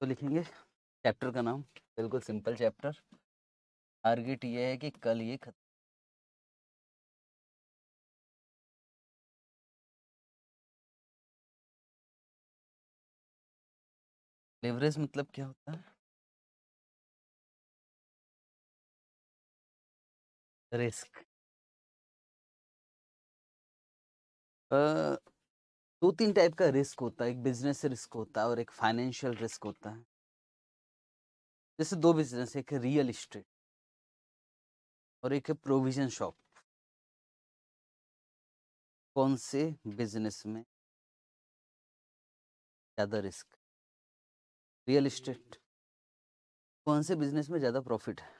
तो लिखेंगे चैप्टर का नाम बिल्कुल सिंपल चैप्टर टारगेट ये है कि कल ये खत्म लेवरेज मतलब क्या होता है रिस्क दो तीन टाइप का रिस्क होता है एक बिजनेस रिस्क होता है और एक फाइनेंशियल रिस्क होता है जैसे दो बिजनेस एक रियल इस्टेट और एक प्रोविजन शॉप कौन से बिजनेस में ज़्यादा रिस्क रियल इस्टेट कौन से बिजनेस में ज़्यादा प्रॉफिट है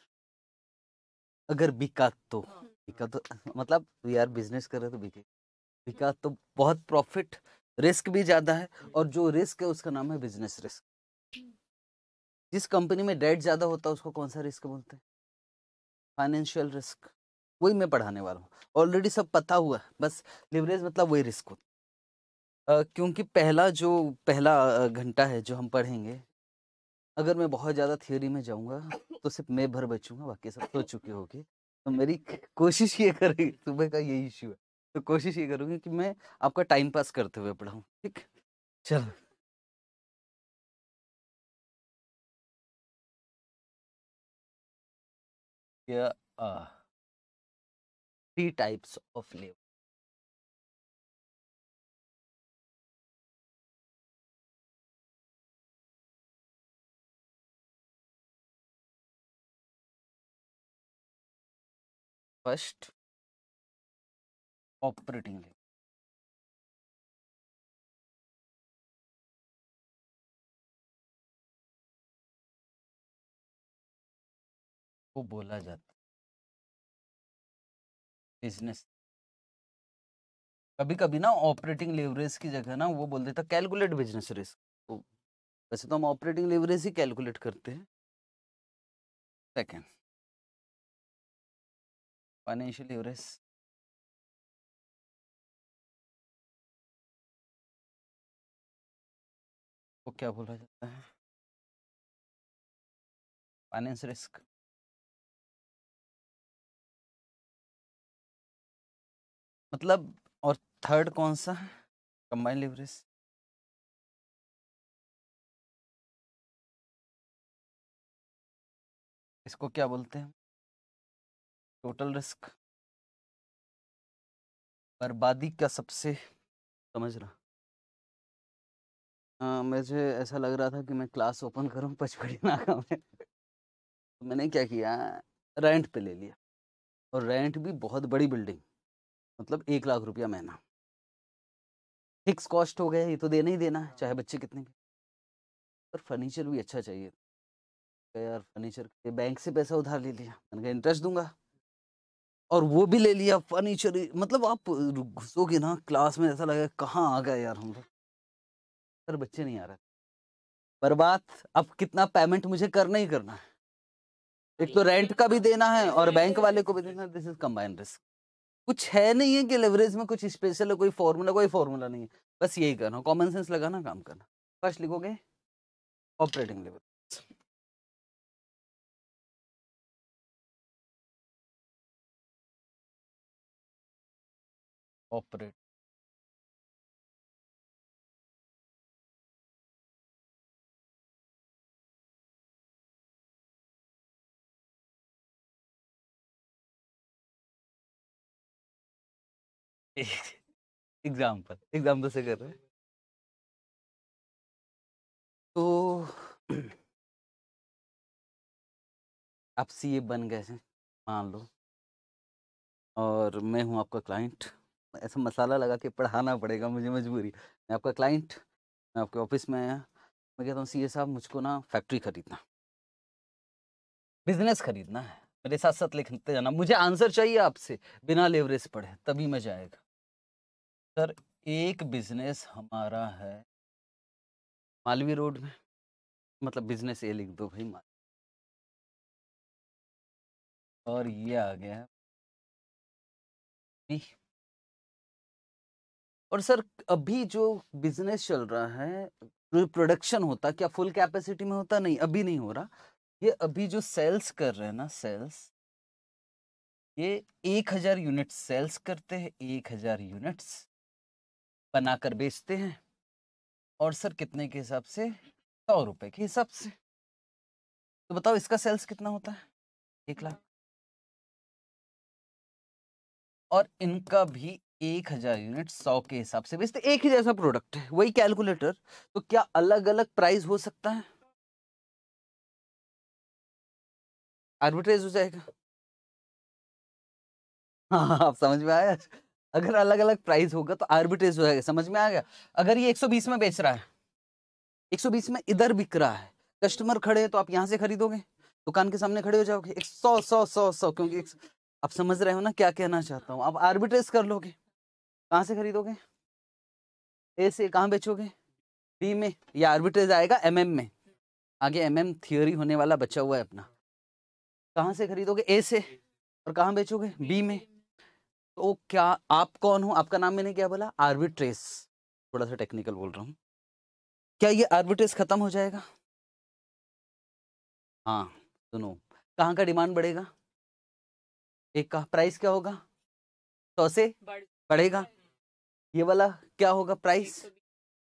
अगर बिका तो हाँ। बिका तो मतलब यार बिजनेस कर रहे तो बिके का तो बहुत प्रॉफिट रिस्क भी ज़्यादा है और जो रिस्क है उसका नाम है बिजनेस रिस्क जिस कंपनी में डेट ज़्यादा होता है उसको कौन सा रिस्क बोलते हैं फाइनेंशियल रिस्क वही मैं पढ़ाने वाला हूँ ऑलरेडी सब पता हुआ है बस लिवरेज मतलब वही रिस्क होता है क्योंकि पहला जो पहला घंटा है जो हम पढ़ेंगे अगर मैं बहुत ज़्यादा थियोरी में जाऊँगा तो सिर्फ मैं भर बचूंगा बाकी सब सोच तो चुके होगी तो मेरी कोशिश ये करेगी सुबह का यही इशू है तो कोशिश ये करूँगी कि मैं आपका टाइम पास करते हुए पढ़ाऊँ ठीक चलो three types of level first operating को बोला जाता बिजनेस कभी कभी ना ऑपरेटिंग लेवरेज की जगह ना वो बोल देता कैलकुलेट बिजनेस रिस्क तो वैसे तो हम ऑपरेटिंग लेवरेज ही कैलकुलेट करते हैं सेकंड फाइनेंशियल लेवरेज को क्या बोला जाता है फाइनेंस रिस्क मतलब और थर्ड कौन सा कंबाइन लिवरेज इसको क्या बोलते हैं टोटल रिस्क बर्बादी का सबसे समझ रहा आ, मुझे ऐसा लग रहा था कि मैं क्लास ओपन करूं पचपड़ी नाका में तो मैंने क्या किया रेंट पे ले लिया और रेंट भी बहुत बड़ी बिल्डिंग मतलब एक लाख रुपया महीना फिक्स कॉस्ट हो गया ये तो देना ही देना है चाहे बच्चे कितने के पर फर्नीचर भी अच्छा चाहिए यार फर्नीचर के बैंक से पैसा उधार ले लिया मैंने कहा इंटरेस्ट दूंगा और वो भी ले लिया फर्नीचर मतलब आप घुसोगे ना क्लास में ऐसा लगेगा कहाँ आ गए यार हम लोग सर बच्चे नहीं आ रहे बर्बाद अब कितना पेमेंट मुझे करना ही करना है एक तो रेंट का भी देना है और बैंक वाले को भी देना है दिस इज कंबाइंड रिस्क कुछ है नहीं है कि लेवरेज में कुछ स्पेशल कोई फॉर्मूला कोई फॉर्मूला नहीं है बस यही करना कॉमन सेंस लगाना काम करना फर्स्ट लिखोगे operating level operate example example से कर रहे हैं तो आप सी ए बन गए हैं मान लो और मैं हूँ आपका क्लाइंट ऐसा मसाला लगा के पढ़ाना पड़ेगा मुझे मजबूरी मैं आपका क्लाइंट मैं आपके ऑफिस में आया मैं कहता हूँ सी ए साहब मुझको ना फैक्ट्री खरीदना बिजनेस खरीदना है मेरे साथ साथ लिखते जाना मुझे आंसर चाहिए आपसे बिना लेवरेज पढ़े तभी मैं जाएगा सर एक बिजनेस हमारा है मालवी रोड में मतलब बिजनेस ये लिख दो भाई माल और ये आ गया है और सर अभी जो बिजनेस चल रहा है जो प्रोडक्शन होता क्या फुल कैपेसिटी में होता नहीं अभी नहीं हो रहा ये अभी जो सेल्स कर रहे हैं ना सेल्स ये एक हजार यूनिट सेल्स करते हैं एक हजार यूनिट्स बनाकर बेचते हैं और सर कितने के हिसाब से सौ रुपए के हिसाब से तो बताओ इसका सेल्स कितना होता है एक लाख और इनका भी एक हजार यूनिट सौ के हिसाब से बेचते एक ही जैसा प्रोडक्ट है वही कैलकुलेटर तो क्या अलग अलग प्राइस हो सकता है आर्बिट्रेज हो जाएगा हाँ, हाँ, हाँ आप समझ में आया अगर अलग अलग प्राइस होगा तो आर्बिट्रेज हो जाएगा समझ में आ गया अगर ये 120 में बेच रहा है 120 में इधर बिक रहा है कस्टमर खड़े हैं तो आप यहाँ से खरीदोगे दुकान के सामने खड़े हो जाओगे एक सौ सौ सौ सौ क्योंकि आप समझ रहे हो ना क्या कहना चाहता हूँ आप आर्बिट्रेज कर लोगे कहाँ से खरीदोगे ए से कहाँ बेचोगे बी में या आर्बिट्रेज आएगा एम में आगे एम थियोरी होने वाला बचा हुआ है अपना कहाँ से खरीदोगे ए से और कहाँ बेचोगे बी में तो क्या आप कौन हो आपका नाम मैंने क्या बोला आर्बिट्रेस थोड़ा सा टेक्निकल बोल रहा हूँ क्या ये आर्बिट्रेस खत्म हो जाएगा हाँ सुनो कहाँ का डिमांड बढ़ेगा एक का प्राइस क्या होगा सौ से बढ़ेगा ये वाला क्या होगा प्राइस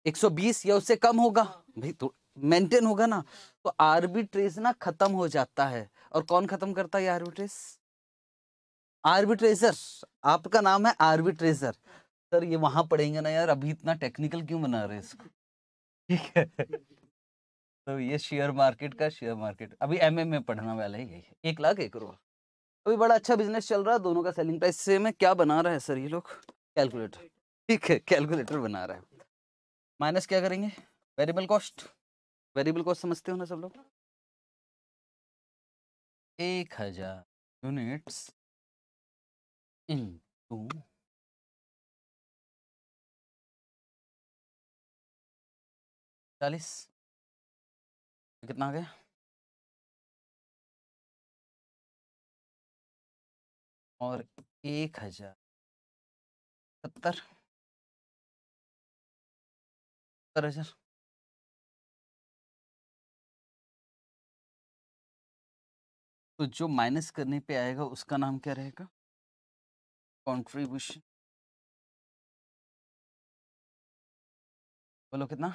120 या उससे कम होगा हाँ। भाई तो मेंटेन होगा ना हाँ। तो आर्बिट्रेस ना खत्म हो जाता है और कौन खत्म करता है आर्बिट्रेस आर्बिट्रेजर आपका नाम है आर्बिट्रेजर सर ये वहां पढ़ेंगे ना यार अभी इतना टेक्निकल क्यों बना रहे इसको ठीक है तो ये शेयर मार्केट का शेयर मार्केट अभी एम में पढ़ना वाला ही है एक लाख एक करोड़ अभी बड़ा अच्छा बिजनेस चल रहा है दोनों का सेलिंग प्राइस सेम है क्या बना रहा है सर ये लोग कैलकुलेटर ठीक है कैलकुलेटर बना रहा है माइनस क्या करेंगे वेरिएबल कॉस्ट वेरिएबल कॉस्ट समझते हो ना सब लोग एक हजार यूनिट्स into चालीस कितना आ गया और एक हजार सत्तर सत्तर हजार तो जो माइनस करने पे आएगा उसका नाम क्या रहेगा कॉन्ट्रीब्यूशन बोलो कितना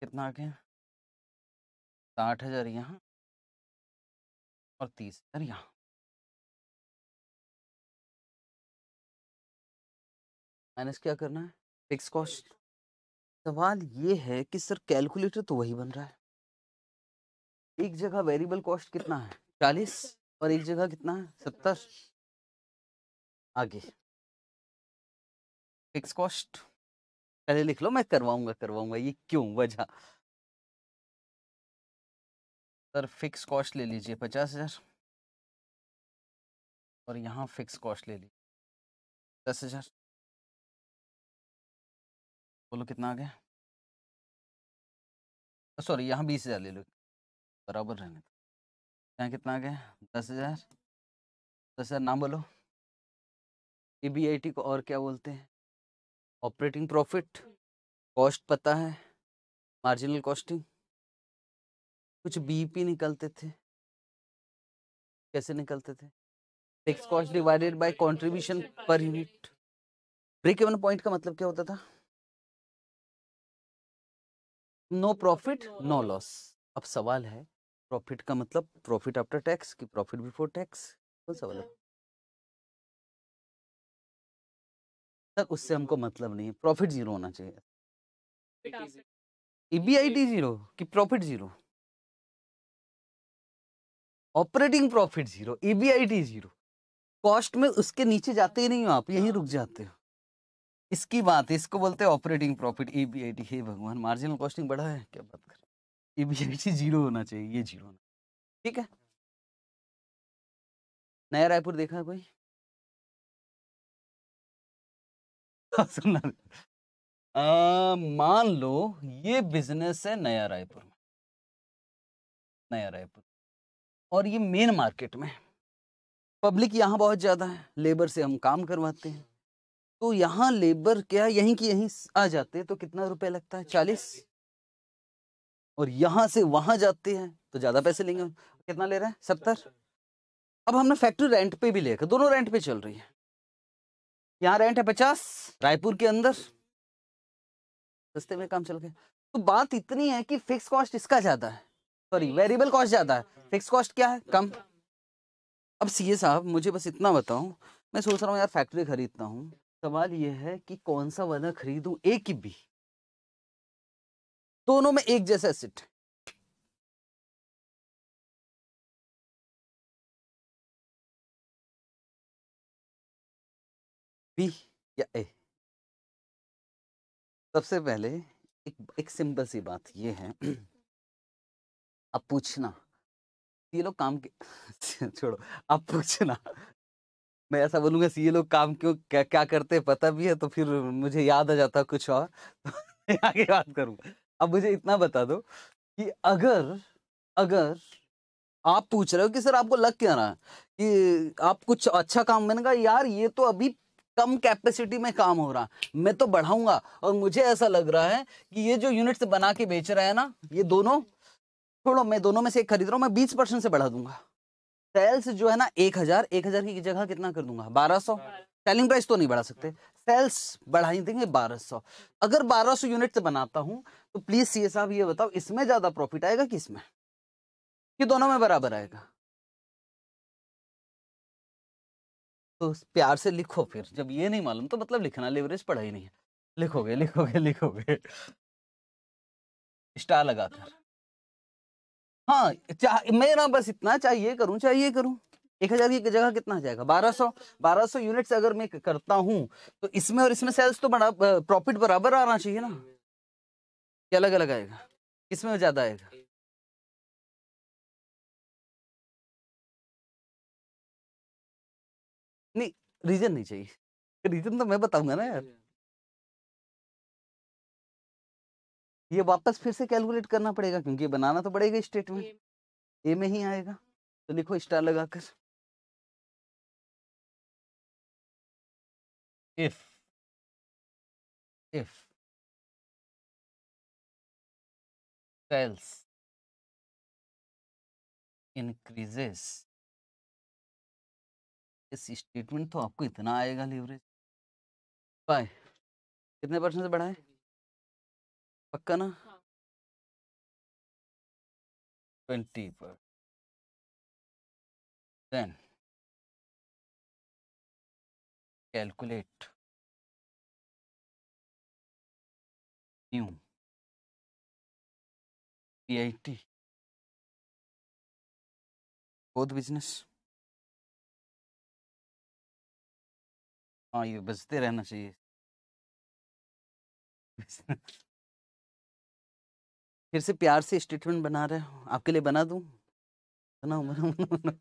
कितना आ गया साठ हज़ार यहाँ और तीस हज़ार यहाँ माइनस क्या करना है फिक्स कॉस्ट सवाल ये है कि सर कैलकुलेटर तो वही बन रहा है एक जगह वेरिएबल कॉस्ट कितना है चालीस और एक जगह कितना है सत्तर आगे फिक्स कॉस्ट पहले लिख लो मैं करवाऊंगा करवाऊंगा ये क्यों वजह सर फिक्स कॉस्ट ले लीजिए पचास हज़ार और यहाँ फिक्स कॉस्ट ले लीजिए दस हज़ार बोलो कितना आ गया सॉरी यहाँ बीस हज़ार ले लो बराबर रहने यहाँ कितना आ गया दस हज़ार दस हज़ार नाम बोलो पीबीआईटी e को और क्या बोलते हैं ऑपरेटिंग प्रॉफिट कॉस्ट पता है मार्जिनल कॉस्टिंग कुछ बीपी e निकलते थे कैसे निकलते थे fix cost divided by contribution per unit break even point का मतलब क्या होता था नो प्रॉफिट नो लॉस अब सवाल है प्रॉफिट का मतलब प्रॉफिट आफ्टर टैक्स कि प्रॉफिट बिफोर टैक्स सवाल है अच्छा। तक उससे हमको मतलब नहीं है प्रॉफिट जीरो होना चाहिए ईबीआईटी जीरो की profit zero operating profit zero EBIT zero cost में उसके नीचे जाते ही नहीं हो आप यहीं रुक जाते हो इसकी बात है इसको बोलते हैं ऑपरेटिंग प्रॉफिट ईबीआईटी हे भगवान मार्जिनल कॉस्टिंग बढ़ा है क्या बात कर ईबीआईटी जीरो होना चाहिए ये जीरो ठीक है नया रायपुर देखा है कोई सुनना आ, मान लो ये बिजनेस है नया रायपुर में नया रायपुर और ये मेन मार्केट में पब्लिक यहाँ बहुत ज़्यादा है लेबर से हम काम करवाते हैं तो यहाँ लेबर क्या यहीं की यहीं आ जाते हैं तो कितना रुपया लगता है चालीस और यहाँ से वहां जाते हैं तो ज़्यादा पैसे लेंगे कितना ले रहे हैं सत्तर अब हमने फैक्ट्री रेंट पे भी लेकर दोनों रेंट पे चल रही है यहाँ रेंट है पचास रायपुर के अंदर सस्ते में काम चल गया तो बात इतनी है कि फिक्स कॉस्ट इसका ज्यादा है सॉरी वेरिएबल कॉस्ट ज्यादा है फिक्स कॉस्ट क्या है कम अब सीए साहब मुझे बस इतना बताओ मैं सोच रहा हूँ यार फैक्ट्री खरीदता हूँ सवाल यह है कि कौन सा वाला खरीदू एक ही भी दोनों में एक जैसा है बी या ए सबसे पहले एक एक सिंपल सी बात ये है अब पूछना ये लोग काम के छोड़ो अब पूछना मैं ऐसा बोलूँगा ये लोग काम क्यों क्या क्या करते पता भी है तो फिर मुझे याद आ जाता कुछ और तो मैं आगे बात करूँगा अब मुझे इतना बता दो कि अगर अगर आप पूछ रहे हो कि सर आपको लग क्या रहा है कि आप कुछ अच्छा काम कहा यार ये तो अभी कम कैपेसिटी में काम हो रहा मैं तो बढ़ाऊंगा और मुझे ऐसा लग रहा है कि ये जो यूनिट्स बना के बेच रहे हैं ना ये दोनों छोड़ो मैं दोनों में से एक खरीद रहा हूँ मैं बीस परसेंट से बढ़ा दूंगा सेल्स जो है ना एक हजार एक हजार की जगह कितना कर दूंगा बारह सौ सेलिंग प्राइस तो नहीं बढ़ा सकते सेल्स बढ़ा देंगे बारह सौ अगर बारह सौ यूनिट से बनाता हूँ तो प्लीज सीए साहब ये बताओ इसमें ज्यादा प्रॉफिट आएगा कि इसमें कि दोनों में बराबर आएगा तो प्यार से लिखो फिर जब ये नहीं मालूम तो मतलब लिखना लेवरेज पढ़ा ही नहीं है लिखोगे लिखोगे लिखोगे स्टार लगाकर हाँ चाह मेरा बस इतना चाहिए करूं चाहिए करूं एक हजार की जगह कितना जाएगा बारह सौ बारह सौ यूनिट अगर मैं करता हूँ तो इसमें और इसमें सेल्स तो बड़ा प्रॉफिट बराबर आना चाहिए ना क्या अलग अलग आएगा किसमें ज्यादा आएगा रीजन नहीं चाहिए रीजन तो मैं बताऊंगा ना यार ये वापस फिर से कैलकुलेट करना पड़ेगा क्योंकि बनाना तो पड़ेगा स्टेटमेंट ए में ही आएगा तो लिखो स्टार लगाकर इफ इफ सेल्स increases इस स्टेटमेंट तो आपको इतना आएगा लीवरेज बाय कितने परसेंट से बढ़ाए पक्का ना हाँ। ट्वेंटी पर then calculate new P I T both business हाँ ये बजते रहना चाहिए फिर से प्यार से स्टेटमेंट बना रहे हो आपके लिए बना दू बना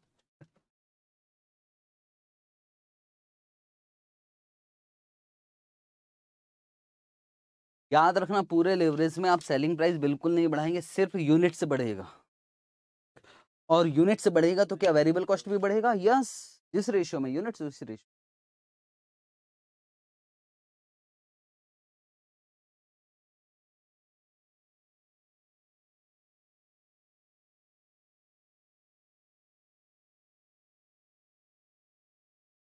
याद रखना पूरे लेवरेज में आप सेलिंग प्राइस बिल्कुल नहीं बढ़ाएंगे सिर्फ यूनिट से बढ़ेगा और यूनिट से बढ़ेगा तो क्या वेरिएबल कॉस्ट भी बढ़ेगा यस जिस रेशियो में यूनिट से रेशियो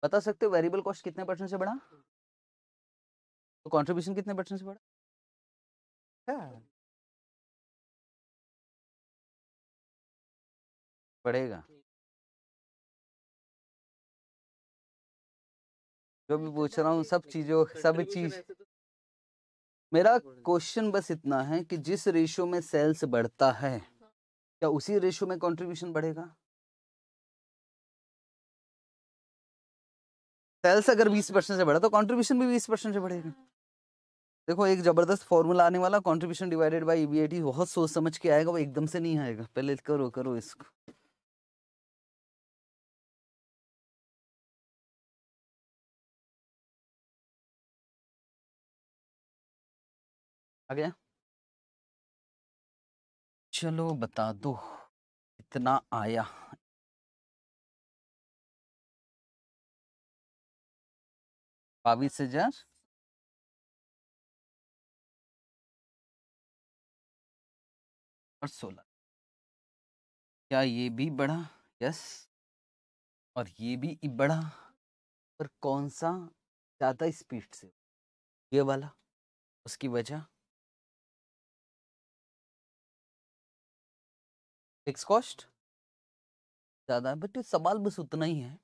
बता सकते हो वेरिएबल कॉस्ट कितने परसेंट से बढ़ा तो कंट्रीब्यूशन कितने परसेंट से बढ़ा अच्छा। बढ़ेगा जो भी अच्छा, पूछ अच्छा, रहा हूँ सब चीजों सब चीज तो मेरा क्वेश्चन बस इतना है कि जिस रेशियो में सेल्स बढ़ता है हाँ। क्या उसी रेशियो में कंट्रीब्यूशन बढ़ेगा सेल्स अगर बीस परसेंट से बढ़ा तो कॉन्ट्रीब्यूशन भी बीस परसेंट से बढ़ेगा देखो एक जबरदस्त फॉर्मूला आने वाला कॉन्ट्रीब्यूशन डिवाइडेड बाई ई बहुत सोच समझ के आएगा वो एकदम से नहीं आएगा पहले करो करो इसको आ गया चलो बता दो कितना आया बीस हजार और सोलह क्या ये भी बढ़ा यस और ये भी बढ़ा पर कौन सा ज़्यादा स्पीड से ये वाला उसकी वजह फिक्स कॉस्ट ज़्यादा बट सवाल बस उतना ही है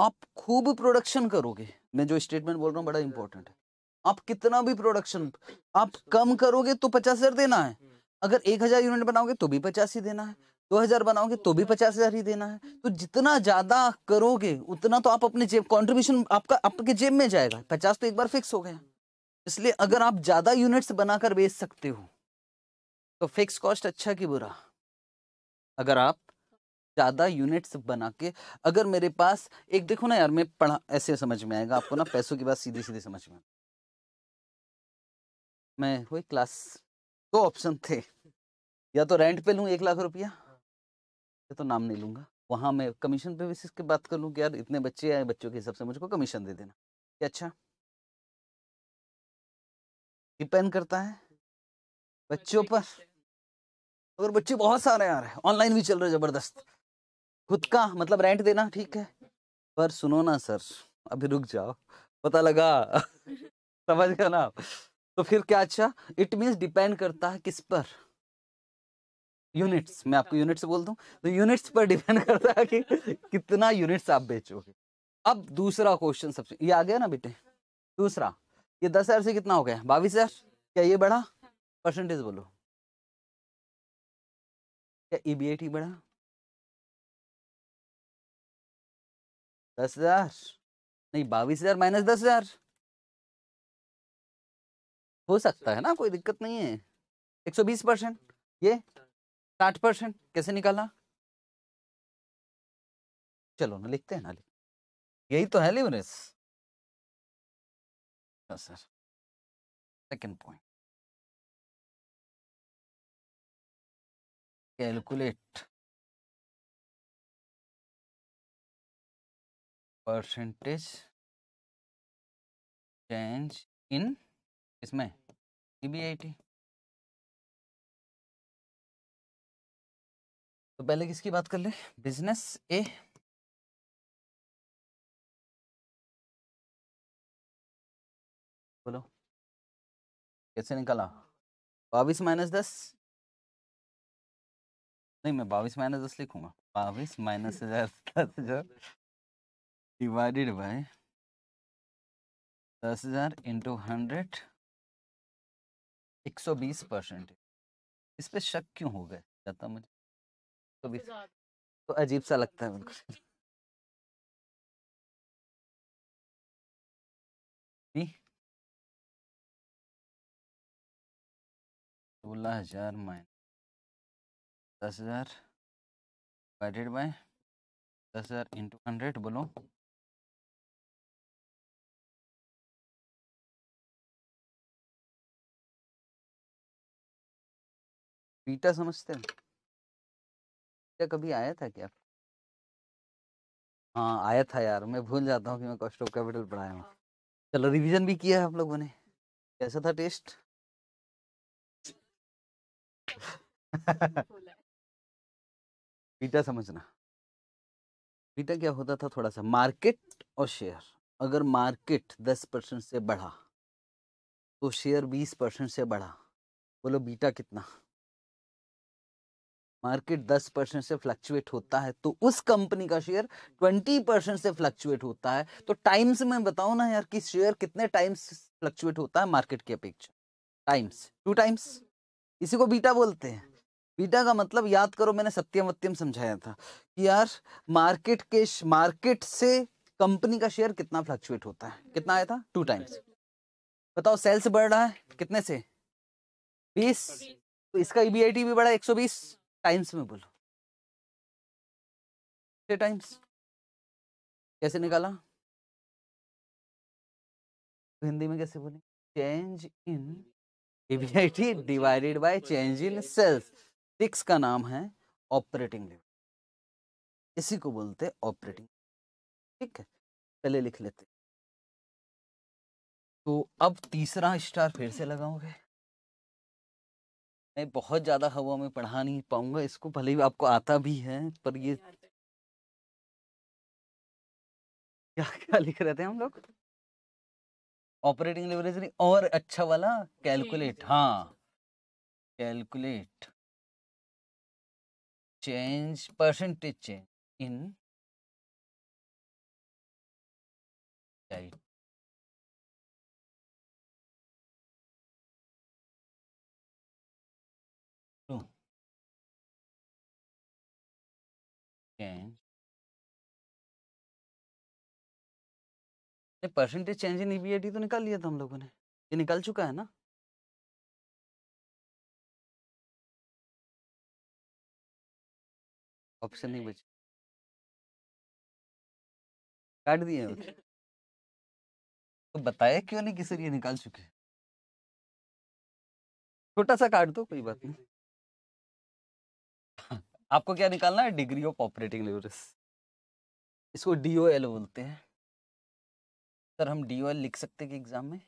आप खूब प्रोडक्शन करोगे मैं जो स्टेटमेंट बोल रहा हूँ बड़ा इंपॉर्टेंट अच्छा। है आप कितना भी प्रोडक्शन आप अच्छा। कम करोगे तो पचास हजार देना है हम्म। अगर एक हजार यूनिट बनाओगे तो भी पचास ही देना है हम्म। दो हजार बनाओगे तो भी अच्छा। पचास हजार ही देना है तो जितना ज्यादा करोगे उतना तो आप अपने जेब कॉन्ट्रीब्यूशन आपका आपके जेब में जाएगा पचास तो एक बार फिक्स हो गया हम्म। इसलिए अगर आप ज्यादा यूनिट्स बनाकर बेच सकते हो तो फिक्स कॉस्ट अच्छा कि बुरा अगर आप ज़्यादा यूनिट्स बना के अगर मेरे पास एक देखो ना यार मैं पढ़ा ऐसे समझ में आएगा आपको ना पैसों की बात सीधी सीधी समझ में मैं हुई क्लास दो ऑप्शन थे या तो रेंट पे लूँ एक लाख रुपया या तो नाम नहीं लूँगा वहाँ मैं कमीशन पे बेसिस की बात कर लूँ कि यार इतने बच्चे आए बच्चों के हिसाब से मुझको कमीशन दे देना कि अच्छा डिपेंड करता है बच्चों पर अगर बच्चे बहुत सारे आ रहे हैं ऑनलाइन भी चल रहे हैं जबरदस्त खुद का मतलब रेंट देना ठीक है पर सुनो ना सर अभी रुक जाओ पता लगा समझ गया ना तो फिर क्या अच्छा इट मीन्स डिपेंड करता है किस पर यूनिट्स मैं आपको यूनिट्स बोल दूं तो यूनिट्स पर डिपेंड करता है कि कितना यूनिट्स आप बेचोगे अब दूसरा क्वेश्चन सबसे ये आ गया ना बेटे दूसरा ये दस हजार से कितना हो गया बावीस हजार क्या ये बढ़ा परसेंटेज बोलो क्या ई e बी बढ़ा दस हजार नहीं बाईस हजार माइनस दस हजार हो सकता है ना कोई दिक्कत नहीं है एक सौ बीस परसेंट ये साठ परसेंट कैसे निकाला चलो ना लिखते हैं ना लिखते यही तो है लिवरेज हाँ, sir second point calculate percentage change in इसमें सीबीआईटी तो पहले किसकी बात कर ले बिजनेस ए बोलो कैसे निकला बाईस माइनस दस नहीं मैं बाईस माइनस दस लिखूंगा बाईस माइनस दस जो डिवाइडेड बाय दस हज़ार इंटू हंड्रेड एक सौ बीस परसेंट इस पर शक क्यों हो गए जाता मुझे तो, भी, तो अजीब सा लगता है बिल्कुल सोलह हजार माइनस दस हजार डिवाइडेड बाय दस हजार इंटू हंड्रेड बोलो पीटा समझते हैं पीटा कभी आया था क्या हाँ आया था यार मैं भूल जाता हूँ कि मैं कॉस्ट ऑफ कैपिटल पढ़ाया हूँ चलो रिवीजन भी किया है आप लोगों ने कैसा था टेस्ट बीटा समझना बीटा क्या होता था थोड़ा सा मार्केट और शेयर अगर मार्केट दस परसेंट से बढ़ा तो शेयर बीस परसेंट से बढ़ा बोलो बीटा कितना मार्केट 10 परसेंट से फ्लक्चुएट होता है तो उस कंपनी का शेयर 20 परसेंट से फ्लक्चुएट होता है तो टाइम्स में बताओ ना यार कि शेयर कितने टाइम्स फ्लक्चुएट होता है मार्केट की अपेक्षा टाइम्स टू टाइम्स इसी को बीटा बोलते हैं बीटा का मतलब याद करो मैंने सत्यम वत्यम समझाया था कि यार मार्केट के मार्केट से कंपनी का शेयर कितना फ्लक्चुएट होता है कितना आया था टू टाइम्स बताओ सेल्स बढ़ रहा है कितने से बीस तो इसका ई e भी बढ़ा एक टाइम्स में बोलो टाइम्स कैसे निकाला तो हिंदी में कैसे बोले change in ABIT divided by change in sales six का नाम है ऑपरेटिंग लेवल इसी को बोलते हैं ऑपरेटिंग ठीक है पहले लिख लेते तो अब तीसरा स्टार फिर से लगाओगे मैं बहुत ज़्यादा हवा में पढ़ा नहीं पाऊंगा इसको भले ही आपको आता भी है पर ये क्या क्या लिख रहे थे हम लोग ऑपरेटिंग लेवरेज नहीं और अच्छा वाला कैलकुलेट हाँ calculate change percentage change in right change नहीं परसेंटेज चेंज इन ईबीएटी तो निकाल लिया था हम लोगों ने ये निकाल चुका है ना ऑप्शन नहीं बचा काट दिए तो बताया क्यों नहीं किसी ये निकाल चुके छोटा सा काट दो कोई बात नहीं आपको क्या निकालना है डिग्री ऑफ ऑपरेटिंग लिवरेज इसको डी ओ एल बोलते हैं सर हम डी ओ एल लिख सकते हैं कि एग्जाम में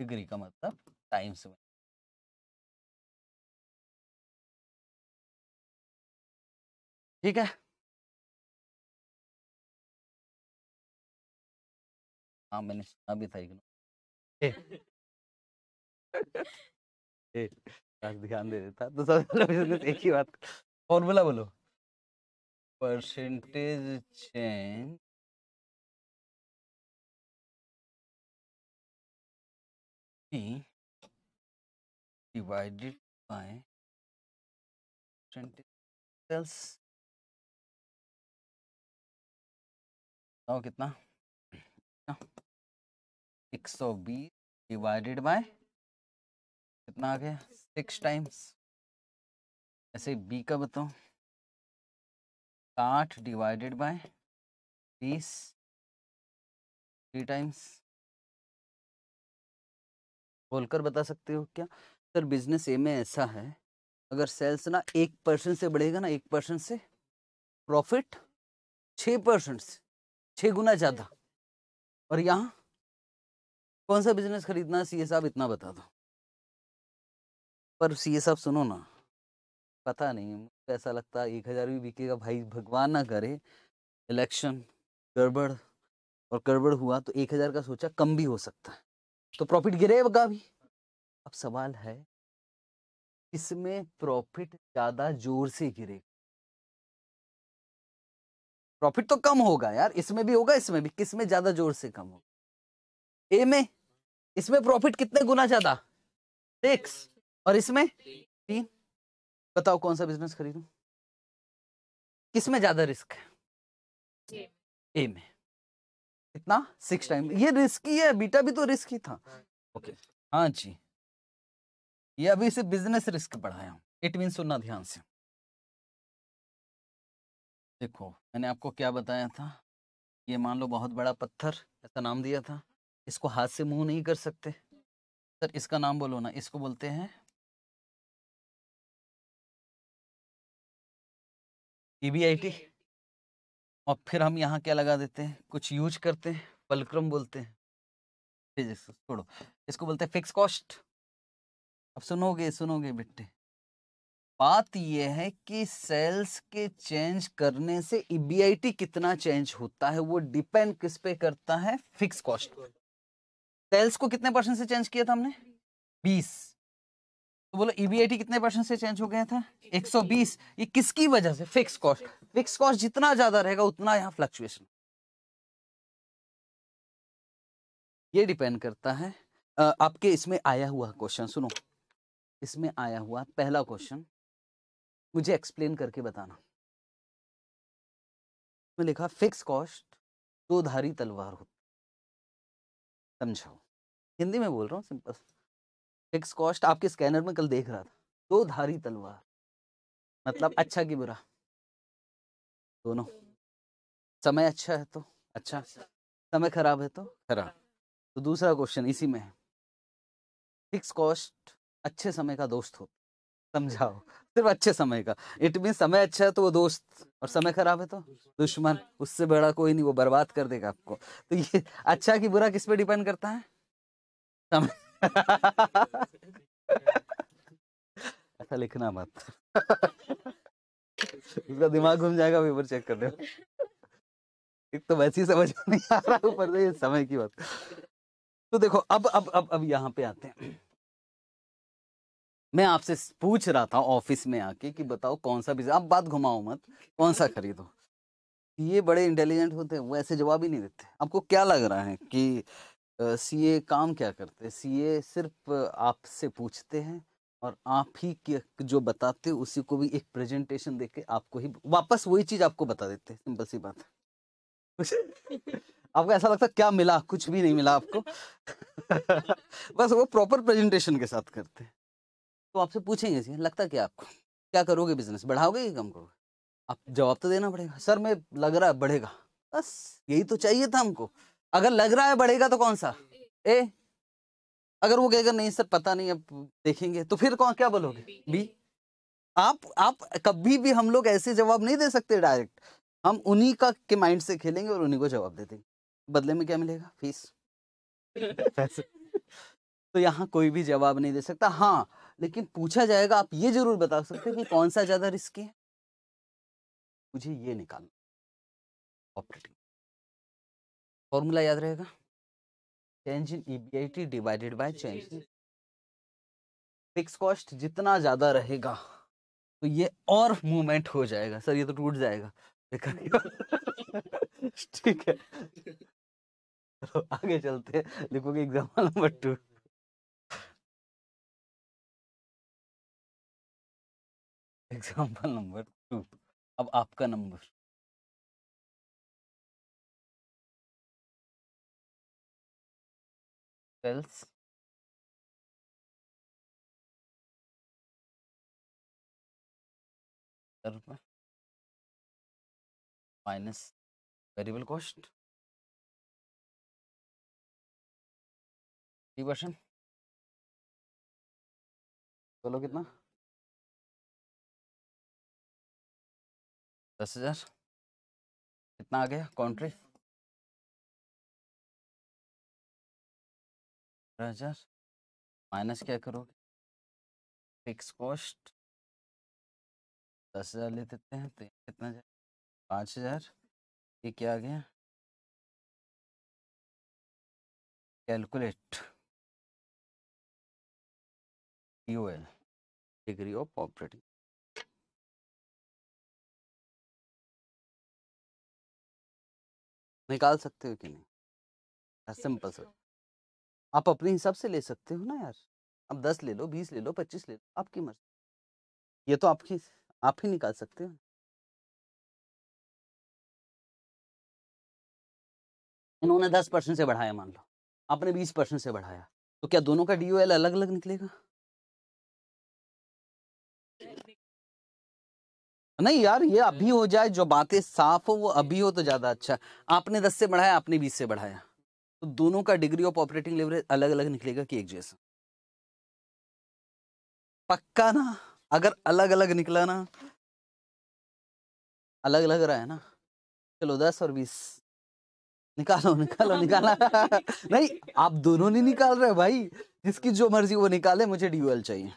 डिग्री का मतलब टाइम से ठीक है हाँ मैंने सुना भी था ध्यान दे देता तो सबसे पहले एक ही बात फॉर्मूला बोलो percentage change divided by sales कितना एक सौ बीस डिवाइडेड बाय कितना आ गया सिक्स टाइम्स ऐसे बी का बताओ साठ डिवाइडेड बाय तीस थ्री टाइम्स बोलकर बता सकते हो क्या सर बिजनेस ए में ऐसा है अगर सेल्स ना एक परसेंट से बढ़ेगा ना एक परसेंट से प्रॉफिट छः परसेंट से छः गुना ज़्यादा और यहाँ कौन सा बिजनेस खरीदना है सी साहब इतना बता दो पर ये सब सुनो ना पता नहीं मुझे तो ऐसा लगता है एक हज़ार भी बिकेगा भाई भगवान ना करे इलेक्शन गड़बड़ और गड़बड़ हुआ तो एक हज़ार का सोचा कम भी हो सकता है तो प्रॉफिट गिरेगा भी अब सवाल है इसमें प्रॉफिट ज़्यादा जोर से गिरेगा प्रॉफिट तो कम होगा यार इसमें भी होगा इसमें भी किसमें ज़्यादा जोर से कम होगा ए में इसमें प्रॉफिट कितने गुना ज़्यादा सिक्स और इसमें तीन बताओ कौन सा बिजनेस खरीदू किस में ज्यादा रिस्क है ए में कितना सिक्स टाइम ये रिस्क ही है बीटा भी तो रिस्क ही था ओके हाँ जी ये अभी से बिजनेस रिस्क बढ़ाया इट मीन सुनना ध्यान से देखो मैंने आपको क्या बताया था ये मान लो बहुत बड़ा पत्थर ऐसा नाम दिया था इसको हाथ से मुंह नहीं कर सकते सर इसका नाम बोलो ना इसको बोलते हैं ई और फिर हम यहाँ क्या लगा देते हैं कुछ यूज करते हैं पलक्रम बोलते हैं फिजिक्स छोड़ो इसको बोलते हैं फिक्स कॉस्ट अब सुनोगे सुनोगे बेटे बात यह है कि सेल्स के चेंज करने से ईबीआईटी कितना चेंज होता है वो डिपेंड किस पे करता है फिक्स कॉस्ट सेल्स को कितने परसेंट से चेंज किया था हमने बीस तो बोलो ईबीआईटी e कितने परसेंट से चेंज हो गया था 120 ये किसकी वजह से फिक्स कॉस्ट फिक्स कॉस्ट जितना ज्यादा रहेगा उतना यहाँ फ्लक्चुएशन ये डिपेंड करता है आपके इसमें आया हुआ क्वेश्चन सुनो इसमें आया हुआ पहला क्वेश्चन मुझे एक्सप्लेन करके बताना मैं लिखा फिक्स कॉस्ट दो धारी तलवार होती समझाओ हिंदी में बोल रहा हूँ सिंपल फिक्स कॉस्ट तो आपके स्कैनर में कल देख रहा था दो धारी तलवार मतलब अच्छा कि बुरा दोनों समय अच्छा है तो अच्छा, अच्छा। समय खराब है तो खराब तो दूसरा क्वेश्चन इसी में है फिक्स कॉस्ट अच्छे समय का दोस्त हो समझाओ सिर्फ अच्छे समय का इट मीन समय अच्छा है तो वो दोस्त और समय खराब है तो दुश्मन उससे बड़ा कोई नहीं वो बर्बाद कर देगा आपको तो ये अच्छा कि बुरा किस पे डिपेंड करता है समय ऐसा लिखना मत इसका दिमाग घूम जाएगा पेपर चेक करने में एक तो वैसे ही समझ नहीं आ रहा ऊपर से ये समय की बात तो देखो अब अब अब अब यहाँ पे आते हैं मैं आपसे पूछ रहा था ऑफिस में आके कि बताओ कौन सा बिजनेस आप बात घुमाओ मत कौन सा खरीदो ये बड़े इंटेलिजेंट होते हैं वो ऐसे जवाब ही नहीं देते आपको क्या लग रहा है कि सी ए काम क्या करते हैं सी ए सिर्फ आपसे पूछते हैं और आप ही के जो बताते हो उसी को भी एक प्रेजेंटेशन दे के आपको ही वापस वही चीज आपको बता देते हैं सिंपल सी बात आपको ऐसा लगता क्या मिला कुछ भी नहीं मिला आपको बस वो प्रॉपर प्रेजेंटेशन के साथ करते हैं तो आपसे पूछेंगे सी लगता क्या आपको क्या करोगे बिजनेस बढ़ाओगे कि कम करोगे आप जवाब तो देना पड़ेगा सर मैं लग रहा है बढ़ेगा बस यही तो चाहिए था हमको अगर लग रहा है बढ़ेगा तो कौन सा ए अगर वो कहेगा नहीं सर पता नहीं अब देखेंगे तो फिर कौन क्या बोलोगे बी आप आप कभी भी हम लोग ऐसे जवाब नहीं दे सकते डायरेक्ट हम उन्हीं का के माइंड से खेलेंगे और उन्हीं को जवाब दे देंगे बदले में क्या मिलेगा फीस तो यहाँ कोई भी जवाब नहीं दे सकता हाँ लेकिन पूछा जाएगा आप ये जरूर बता सकते हो कि कौन सा ज्यादा रिस्की है मुझे ये निकालना ऑपरेटिंग फॉर्मूला याद रहेगा change in EBIT divided by change in fix cost जितना ज़्यादा रहेगा तो ये और मूवमेंट हो जाएगा सर ये तो टूट जाएगा ठीक है तो आगे चलते लिखोगे example number two example number two अब आपका number wells minus variable cost question चलो कितना दस हजार कितना आ गया कंट्री हजार माइनस क्या करोगे फिक्स कॉस्ट दस हज़ार ले देते हैं तो कितना पाँच हज़ार ये क्या आ गया calculate U L degree of operating निकाल सकते हो कि नहीं सिंपल सर आप अपने हिसाब से ले सकते हो ना यार आप दस ले लो बीस ले लो पच्चीस ले लो आपकी मर्जी ये तो आपकी आप ही निकाल सकते हो इन्होंने दस परसेंट से बढ़ाया मान लो आपने बीस परसेंट से बढ़ाया तो क्या दोनों का डी अलग अलग निकलेगा नहीं यार ये अभी हो जाए जो बातें साफ हो वो अभी हो तो ज्यादा अच्छा आपने दस से बढ़ाया आपने बीस से बढ़ाया तो दोनों का डिग्री ऑफ ऑपरेटिंग लेवरेज अलग अलग निकलेगा कि एक जैसा पक्का ना अगर अलग अलग निकला ना अलग अलग रहा है ना चलो दस और बीस निकालो निकालो निकाला नहीं आप दोनों नहीं निकाल रहे भाई जिसकी जो मर्जी वो निकाले मुझे ड्यूएल चाहिए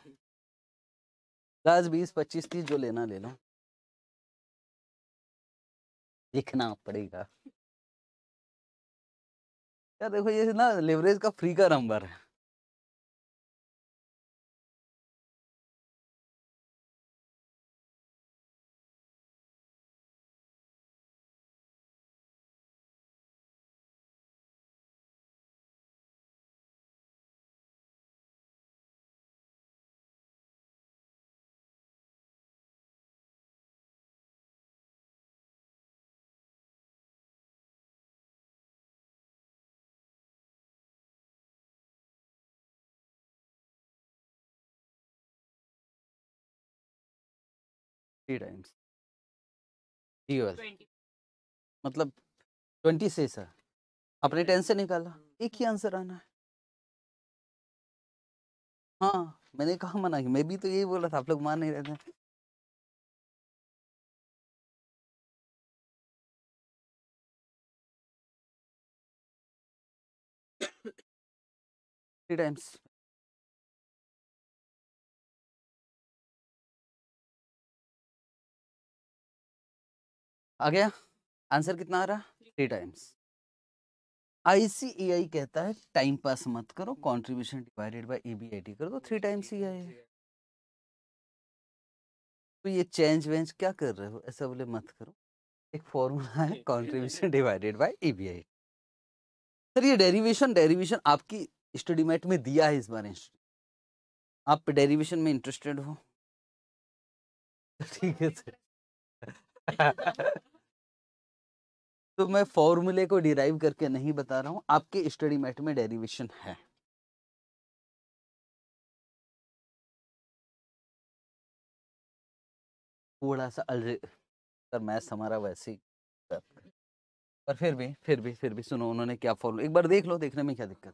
दस बीस पच्चीस तीस जो लेना ले लो लिखना पड़ेगा यार देखो ये ना लेवरेज का फ्री का नंबर है थ्री टाइम्स डी वाला मतलब ट्वेंटी से सर अपने टेन से निकाला हम्म, एक ही हम्म। आंसर आना है हाँ मैंने कहा मना मैं भी तो यही बोल रहा था आप लोग मान नहीं रहे थे टाइम्स आ गया आंसर कितना आ रहा थ्री टाइम्स आईसीईआई कहता है टाइम पास मत करो कंट्रीब्यूशन डिवाइडेड बाय ईबीआईटी कर दो तो थ्री टाइम्स ही है तो ये चेंज वेंज क्या कर रहे हो ऐसा बोले मत करो एक फॉर्मूला है contribution divided by EBIT sir ये डेरिवेशन डेरिवेशन आपकी स्टडी मैट में दिया है इस बार आप डेरिवेशन में इंटरेस्टेड हो ठीक है सर तो मैं फॉर्मूले को डिराइव करके नहीं बता रहा हूं आपके स्टडी मैट में डेरिवेशन है थोड़ा सा सर मैथ्स हमारा वैसे ही पर फिर भी फिर भी फिर भी सुनो उन्होंने क्या फॉर्मूला एक बार देख लो देखने में क्या दिक्कत है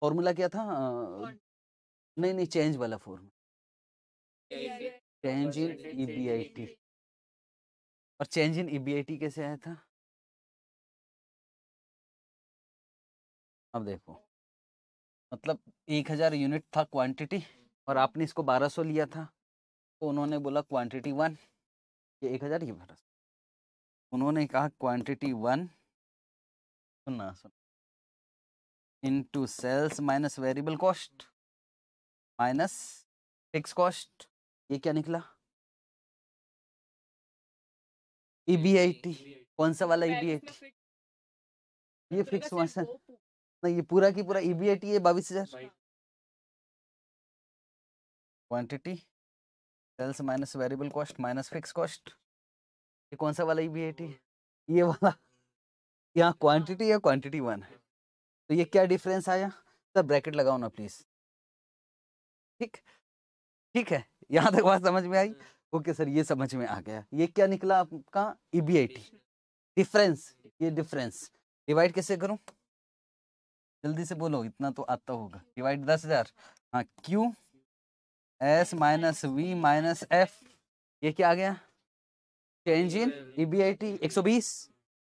फॉर्मूला क्या था नहीं नहीं चेंज वाला formula change in E B I T और change in E B I T कैसे आया था अब देखो मतलब एक हज़ार यूनिट था क्वांटिटी और आपने इसको बारह सौ लिया था तो उन्होंने बोला क्वांटिटी वन ये एक हज़ार ये बारह सौ उन्होंने कहा क्वांटिटी वन सुनना सुन two sales minus variable cost minus fix cost ये क्या निकला ई बी आई टी कौन सा वाला ई बी आई टी ये फिक्स वन ये पूरा की पूरा ईबीआईटी e है बाईस हजार quantity sales minus variable cost minus fix cost ये कौन सा वाला ईबीआईटी e है ये वाला यहाँ क्वांटिटी या क्वांटिटी वन है तो ये क्या डिफरेंस आया सर ब्रैकेट लगाओ ना प्लीज ठीक ठीक है यहाँ तक बात समझ में आई ओके हाँ। सर ये समझ में आ गया ये क्या निकला आपका ईबीआईटी e डिफरेंस ये डिफरेंस डिवाइड कैसे करूँ जल्दी से बोलो इतना तो आता होगा डिवाइड दस हजार हाँ Q S minus V minus F ये क्या आ गया change in E B I T एक सौ बीस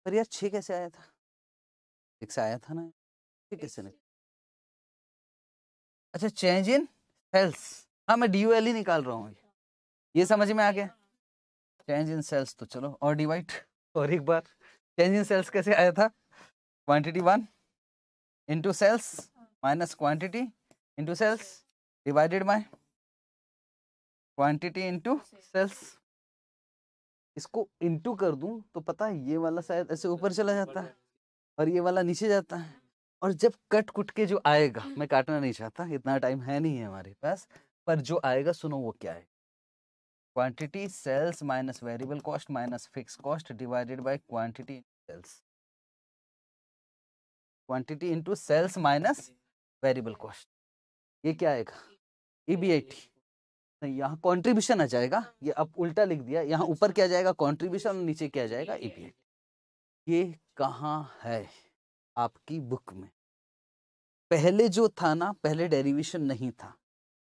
पर यार छः कैसे आया था एक से आया था ना छः कैसे नहीं अच्छा चेंज इन सेल्स हाँ मैं डी यू एल ही निकाल रहा हूँ ये समझ में आ गया चेंज इन सेल्स तो चलो और डिवाइड और एक बार चेंज इन सेल्स कैसे आया था quantity one into cells minus quantity into cells divided by quantity into sales इसको इंटू कर दूं तो पता है ये वाला शायद ऐसे ऊपर चला जाता है और ये वाला नीचे जाता है और जब कट कुट के जो आएगा मैं काटना नहीं चाहता इतना टाइम है नहीं है हमारे पास पर जो आएगा सुनो वो क्या है quantity sales minus variable cost minus fix cost divided by quantity sales quantity into sales minus variable cost ये क्या आएगा ई बी आई टी नहीं यहाँ कॉन्ट्रीब्यूशन आ जाएगा ये अब उल्टा लिख दिया यहाँ e ऊपर क्या जाएगा कॉन्ट्रीब्यूशन और नीचे क्या जाएगा ई बी आई टी ये कहाँ है आपकी बुक में पहले जो था ना पहले डेरिवेशन नहीं था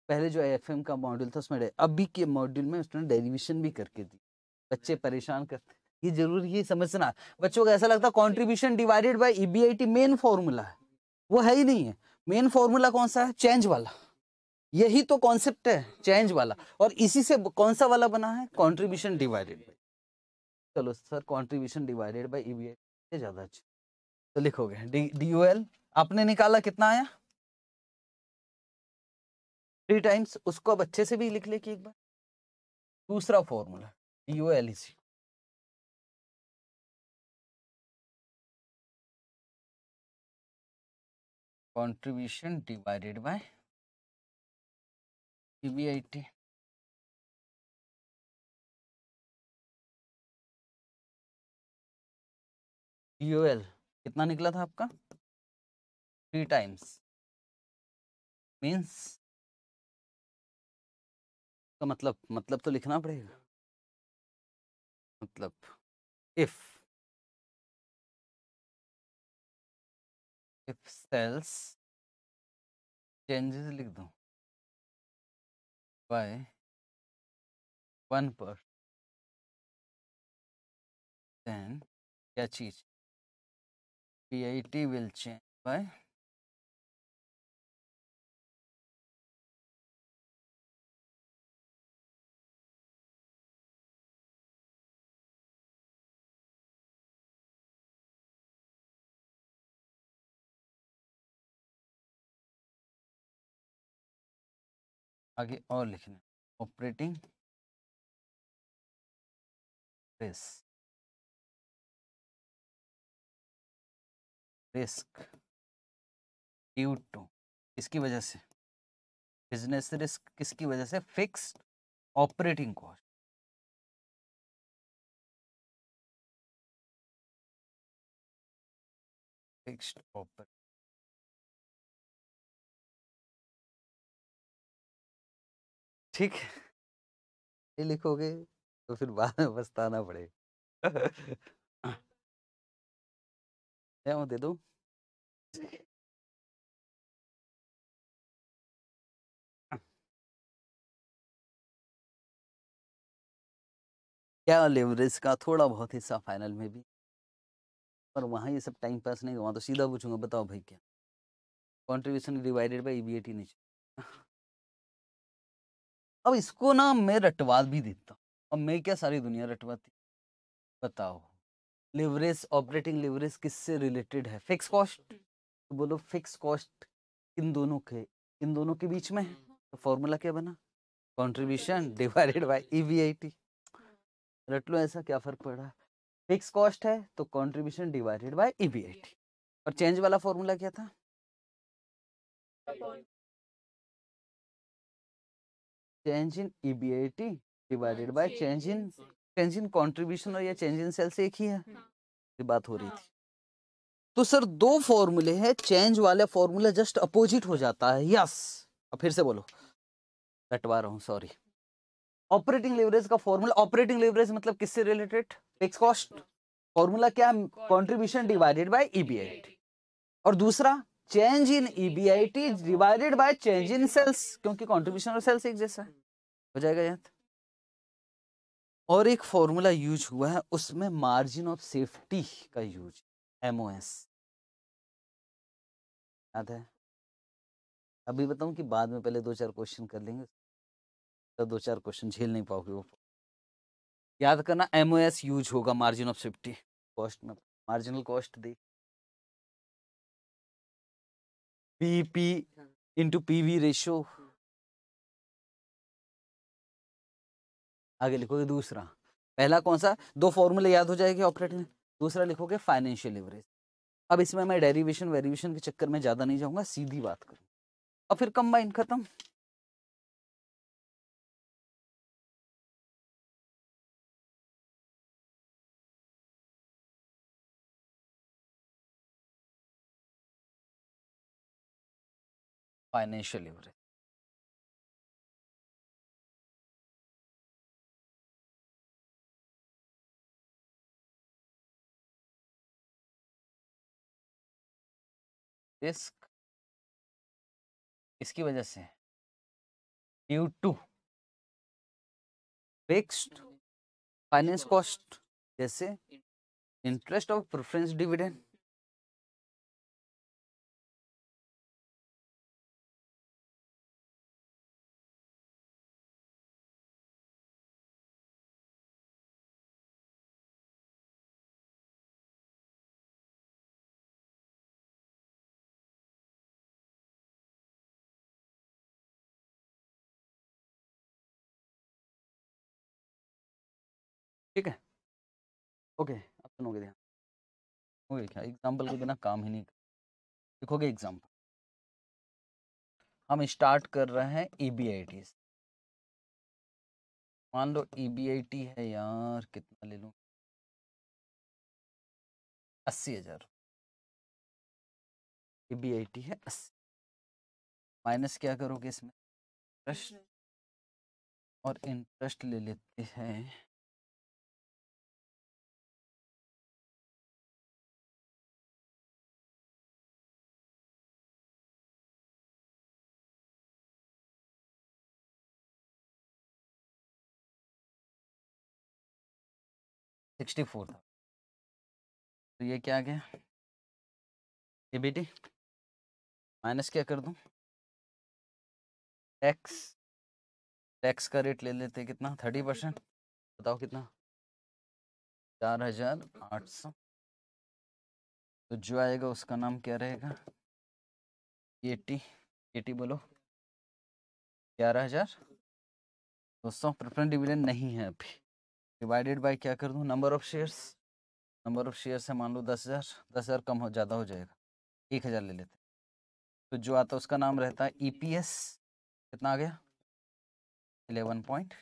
पहले जो एफ का मॉड्यूल था उसमें अभी के मॉड्यूल में उसने डेरिवेशन भी करके दी बच्चे परेशान करते ये जरूरी है समझना बच्चों को ऐसा लगता है contribution divided by EBIT main formula है वो है ही नहीं है मेन फॉर्मूला कौन सा है चेंज वाला यही तो कॉन्सेप्ट है चेंज वाला और इसी से कौन सा वाला बना है कॉन्ट्रीब्यूशन डिवाइडेड बाई चलो sir contribution divided by T ज्यादा अच्छा तो लिखोगे डी यू एल आपने निकाला कितना आया थ्री टाइम्स उसको अब अच्छे से भी लिख ले कि एक बार दूसरा फॉर्मूला डी यू एल इसी contribution divided by PBIT. UL कितना निकला था आपका थ्री टाइम्स मीन्स का मतलब मतलब तो लिखना पड़ेगा मतलब इफ़ इफ सेल्स चेंजेस लिख दूँ बाय वन परसेंट देन क्या चीज P I T will change by आगे और लिखना operating press risk due to किसकी वजह से बिजनेस रिस्क किसकी वजह से fixed operating cost fixed operating ठीक नहीं लिखोगे तो फिर बाद में पछताना पड़ेगा दे दो क्या लेवरेज का थोड़ा बहुत हिस्सा फाइनल में भी पर वहाँ ये सब टाइम पास नहीं हुआ तो सीधा पूछूंगा बताओ भाई क्या contribution divided by E B A T नहीं अब इसको ना मैं रटवा भी देता हूँ अब मैं क्या सारी दुनिया रटवाती बताओ लिवरेज ऑपरेटिंग लिवरेज किससे रिलेटेड है फिक्स हम्म। कॉस्ट तो बोलो फिक्स कॉस्ट इन दोनों के इन दोनों के बीच में है हम्म, हम्म। तो फॉर्मूला क्या बना contribution divided by E V I T रट लो ऐसा क्या फर्क पड़ा फिक्स कॉस्ट है तो contribution divided by E V I T और चेंज वाला फॉर्मूला क्या था change in EBAT divided by change in change in contribution और या चेंज इन सेल्स एक ही है हाँ। ये बात हो रही हाँ। थी तो सर दो फॉर्मूले हैं चेंज वाले फॉर्मूला जस्ट अपोजिट हो जाता है यस अब फिर से बोलो कटवा रहा हूँ सॉरी ऑपरेटिंग लेवरेज का फॉर्मूला ऑपरेटिंग लेवरेज मतलब किससे रिलेटेड फिक्स कॉस्ट फॉर्मूला क्या कंट्रीब्यूशन डिवाइडेड बाय ईबीआईटी और दूसरा change in EBIT divided by change in sales क्योंकि कंट्रीब्यूशन और सेल्स एक जैसा है जाएगा यहाँ और एक फॉर्मूला यूज हुआ है उसमें मार्जिन ऑफ सेफ्टी का यूज एम ओ एस याद है अभी बताऊं कि बाद में पहले दो चार क्वेश्चन कर लेंगे तो दो चार क्वेश्चन झेल नहीं पाओगे वो याद करना एम ओ एस यूज होगा मार्जिन ऑफ सेफ्टी कॉस्ट में मार्जिनल कॉस्ट दी P P into P V ratio आगे लिखोगे दूसरा पहला कौन सा दो फॉर्मूले याद हो जाएगी ऑपरेटिंग दूसरा लिखोगे फाइनेंशियल लेवरेज अब इसमें मैं डेरिवेशन वेरिएशन के चक्कर में ज़्यादा नहीं जाऊंगा सीधी बात करूँ और फिर कंबाइन खत्म फाइनेंशियल लेवरेज रिस्क इसकी वजह से due to fixed finance cost जैसे interest of preference dividend okay अब सुनोगे ध्यान ओके क्या एग्जाम्पल के बिना काम ही नहीं देखोगे एग्जाम्पल हम स्टार्ट कर रहे हैं ई बी आई टी मान लो ई बी आई टी है यार कितना ले लूँ अस्सी हजार ई बी आई टी है अस्सी माइनस क्या करोगे इसमें इंटरेस्ट और इंटरेस्ट ले लेते हैं सिक्सटी फोर था तो ये क्या गया ए बेटी माइनस क्या कर दूँ टैक्स टैक्स का रेट ले लेते कितना थर्टी परसेंट बताओ कितना चार हजार आठ सौ तो जो आएगा उसका नाम क्या रहेगा एटी एटी बोलो ग्यारह हजार दो सौ प्रेफरेंट डिविडेंड नहीं है अभी डिवाइडेड बाई क्या कर दूँ number of shares number of shares है मान लो दस हज़ार दस हज़ार कम हो ज़्यादा हो जाएगा एक हज़ार ले लेते तो जो आता है उसका नाम रहता है ई पी एस कितना आ गया एलेवन पॉइंट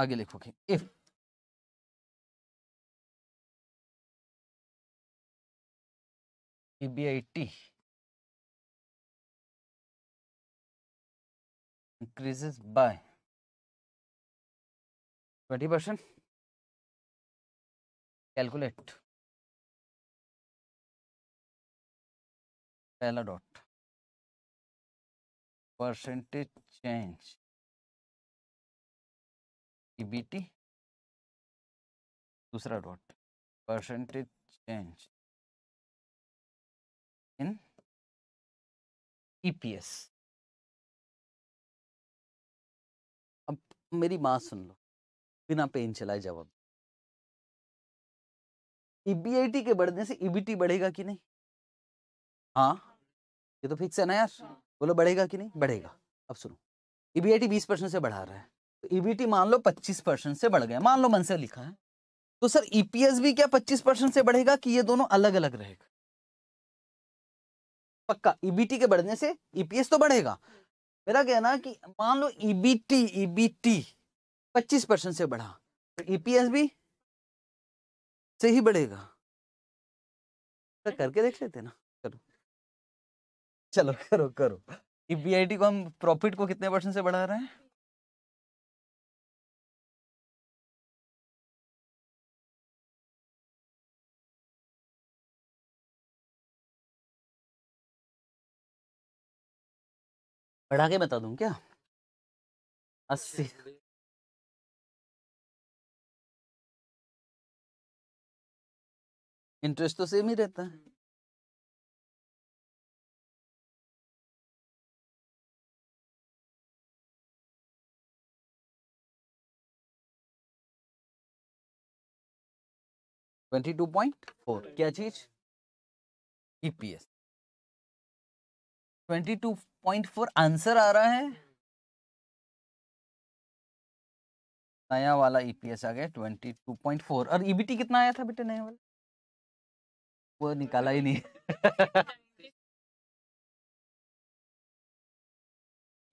आगे लिखोगे if E B I T increases by 20 percent calculate पहला डॉट परसेंटेज चेंज ईबीटी दूसरा dot percentage change in EPS मेरी माँ सुन लो बिना पेन चलाए जवाब ईबीआईटी e के बढ़ने से ईबीटी e बढ़ेगा कि नहीं हाँ ये तो फिक्स है ना यार बोलो बढ़ेगा कि नहीं बढ़ेगा अब सुनो ईबीआईटी e बीस परसेंट से बढ़ा रहा है तो ईबीटी मान लो पच्चीस परसेंट से बढ़ गया मान लो मन से लिखा है तो सर ईपीएस भी क्या पच्चीस परसेंट से बढ़ेगा कि ये दोनों अलग अलग रहेगा पक्का ईबीटी के बढ़ने से ईपीएस तो बढ़ेगा मेरा कहना कि मान लो ईबीटी ईबीटी 25 परसेंट से बढ़ा तो ईपीएस e भी से ही बढ़ेगा तो करके देख लेते ना करो चलो करो करो ईबीआईटी e को हम प्रॉफिट को कितने परसेंट से बढ़ा रहे हैं बढ़ा के बता दूं क्या अस्सी इंटरेस्ट तो सेम ही रहता है ट्वेंटी टू पॉइंट फोर क्या चीज EPS twenty two point four answer आ रहा है नया वाला ईपीएस e आ गया ट्वेंटी टू पॉइंट फोर और ईबीटी e कितना आया था बेटे नया वाला वो निकाला ही नहीं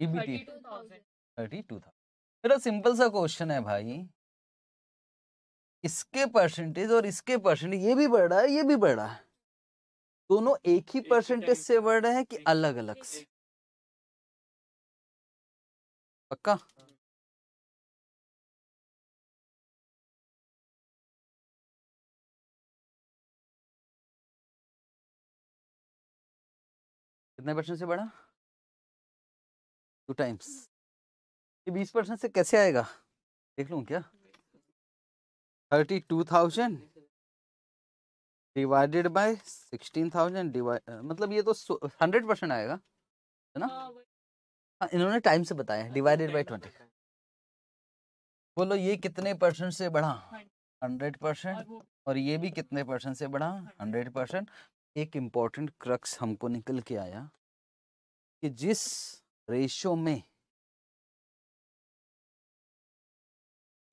ईबीटी e थर्टी टू था मेरा सिंपल सा क्वेश्चन है भाई इसके परसेंटेज और इसके परसेंटेज ये भी बढ़ रहा है ये भी बढ़ रहा है दोनों एक ही परसेंटेज से बढ़ रहे हैं कि अलग अलग से पक्का हाँ। कितने परसेंट से बढ़ा टू टाइम्स हम्म। ये बीस परसेंट से कैसे आएगा देख लू क्या thirty two thousand divided by sixteen thousand divide मतलब ये तो हंड्रेड परसेंट आएगा है ना हाँ, हाँ इन्होंने टाइम से बताया डिवाइडेड बाय ट्वेंटी बोलो ये कितने परसेंट से बढ़ा हाँ। हंड्रेड परसेंट और ये भी कितने परसेंट से बढ़ा हाँ। हंड्रेड परसेंट एक इम्पॉर्टेंट क्रक्स हमको निकल के आया कि जिस रेशो में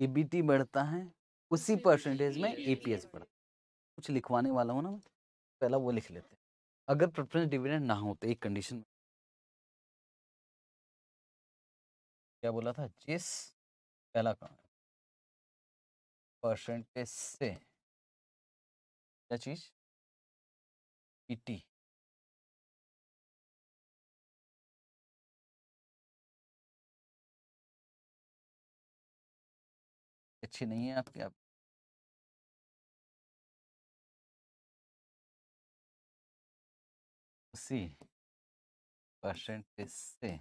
ईबीटी e बढ़ता है उसी परसेंटेज e में एपीएस e बढ़ता है कुछ लिखवाने वाला हूँ ना मैं पहला वो लिख लेते हैं अगर प्रेफरेंस डिविडेंड ना होते तो एक कंडीशन में क्या बोला था जिस पहला काम परसेंटेज से क्या चीज पीटी e अच्छी नहीं है आपकी आप सी परसेंटेज से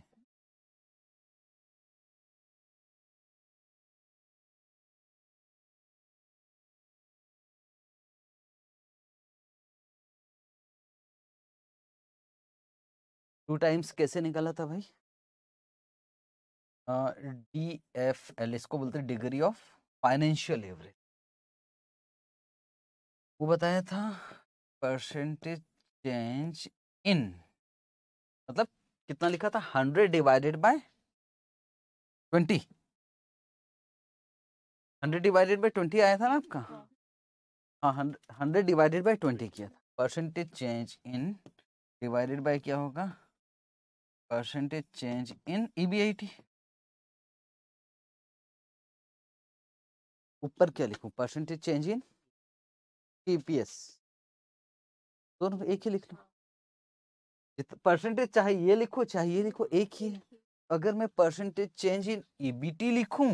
टू टाइम्स कैसे निकाला था भाई डी एफ एल इसको बोलते हैं डिग्री ऑफ फाइनेंशियल एवरेज वो बताया था परसेंटेज चेंज इन मतलब कितना लिखा था hundred divided by twenty hundred divided by twenty आया था ना आपका हाँ हंड्रेड डिवाइडेड बाय ट्वेंटी किया था percentage change in divided by क्या होगा परसेंटेज चेंज इन ईबीआईटी ऊपर क्या लिखू परसेंटेज चेंज इन टीपीएस दोनों एक ही लिख लो परसेंटेज चाहे ये लिखो चाहे ये लिखो एक ही है अगर मैं परसेंटेज चेंज इन ईबीटी लिखूं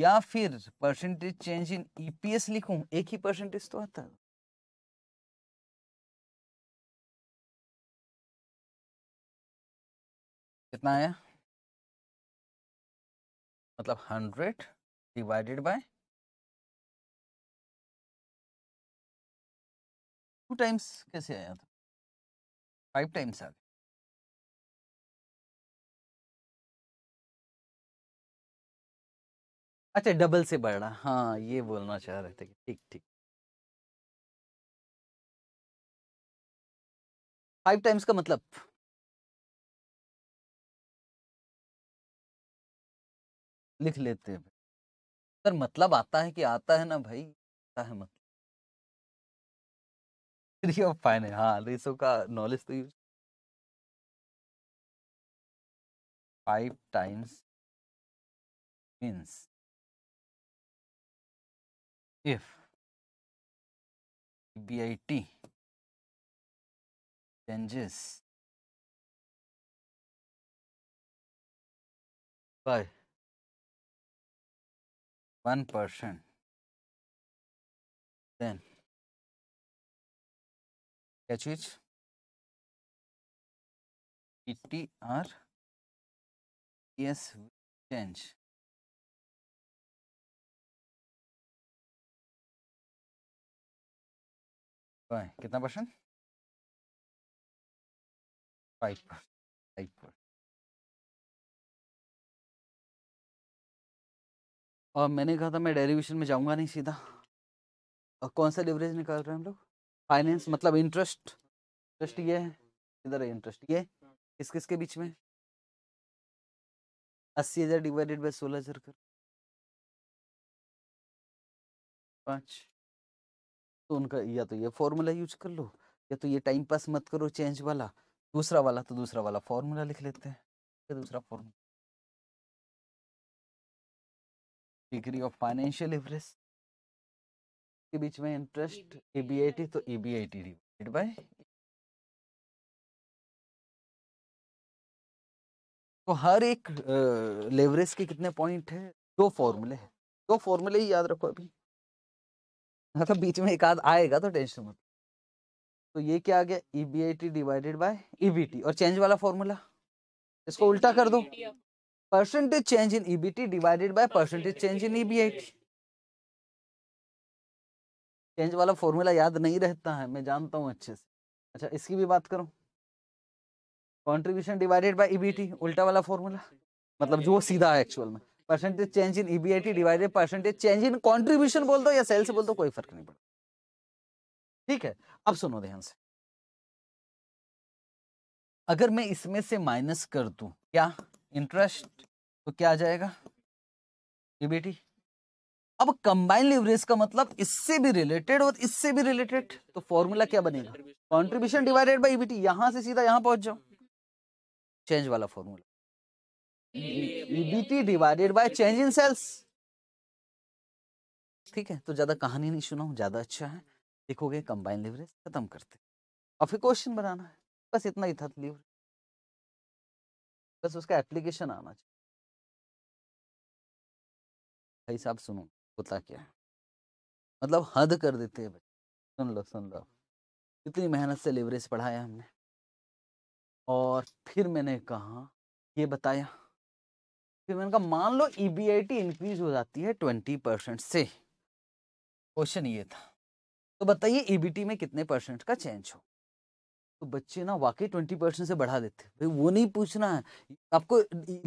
या फिर परसेंटेज चेंज इन ईपीएस लिखूं एक ही परसेंटेज तो आता है कितना आया मतलब hundred divided by two times कैसे आया था फाइव टाइम्स आ गए अच्छा डबल से बढ़ना हाँ ये बोलना चाह रहे थे ठीक ठीक फाइव टाइम्स का मतलब लिख लेते हैं सर मतलब आता है कि आता है ना भाई आता है मतलब थ्री ऑफ फाइन है हाँ रेसो तो का नॉलेज तो use five times means if B I T changes by one percent then क्या चीज टी आर एस चेंज कितना परसेंट फाइव फाइव परसेंट और मैंने कहा था मैं डेरिवेशन में जाऊंगा नहीं सीधा और कौन सा लिवरेज निकाल रहे हैं हम लोग फाइनेंस मतलब इंटरेस्ट इंटरेस्ट ये है इधर है इंटरेस्ट ये किस किस के बीच में अस्सी हजार डिवाइडेड बाई सोलह हजार कर पाँच तो उनका या तो ये फॉर्मूला यूज कर लो या तो ये टाइम पास मत करो चेंज वाला दूसरा वाला तो दूसरा वाला फॉर्मूला लिख लेते हैं या दूसरा formula degree of financial average के बीच में interest A B I T e तो A B I T divide by तो हर एक लेवरेज के कितने पॉइंट है दो फॉर्मूले हैं दो फॉर्मूले ही याद रखो अभी मतलब बीच में एक आध आएगा तो टेंशन मत तो ये क्या आ गया E B I T divided by E B T और चेंज वाला फॉर्मूला इसको उल्टा कर दो percentage change in E B T divided by percentage change in E B I T change वाला फॉर्मूला याद नहीं रहता है मैं जानता हूँ अच्छे से अच्छा इसकी भी बात करूँ कॉन्ट्रीब्यूशन डिवाइडेड बाई ई उल्टा वाला फॉर्मूला मतलब जो सीधा है एक्चुअल में percentage change in EBIT divided percentage change in contribution बोल दो या सेल्स बोल दो कोई फर्क नहीं पड़ता ठीक है अब सुनो ध्यान से अगर मैं इसमें से माइनस कर दू क्या इंटरेस्ट तो क्या आ जाएगा ईबीटी e अब कंबाइन लिवरेज का मतलब इससे भी रिलेटेड और इससे भी रिलेटेड तो फॉर्मूला क्या बनेगा कॉन्ट्रीब्यूशन डिवाइडेड बाई ईबीटी यहां से सीधा यहां पहुंच जाओ चेंज वाला formula EBT divided by change in sales ठीक है तो ज्यादा कहानी नहीं सुना ज्यादा अच्छा है देखोगे कंबाइन लिवरेज खत्म करते और फिर क्वेश्चन बनाना है बस इतना ही था लिवरेज बस उसका एप्लीकेशन आना चाहिए भाई साहब सुनो होता क्या है मतलब हद कर देते हैं बच्चे सुन लो सुन लो इतनी मेहनत से लेवरेज पढ़ाया हमने और फिर मैंने कहा ये बताया फिर मैंने कहा मान लो E B I T increase हो जाती है ट्वेंटी परसेंट से क्वेश्चन ये था तो बताइए ई बी टी में कितने परसेंट का चेंज हो तो बच्चे ना वाकई ट्वेंटी परसेंट से बढ़ा देते भाई वो नहीं पूछना है आपको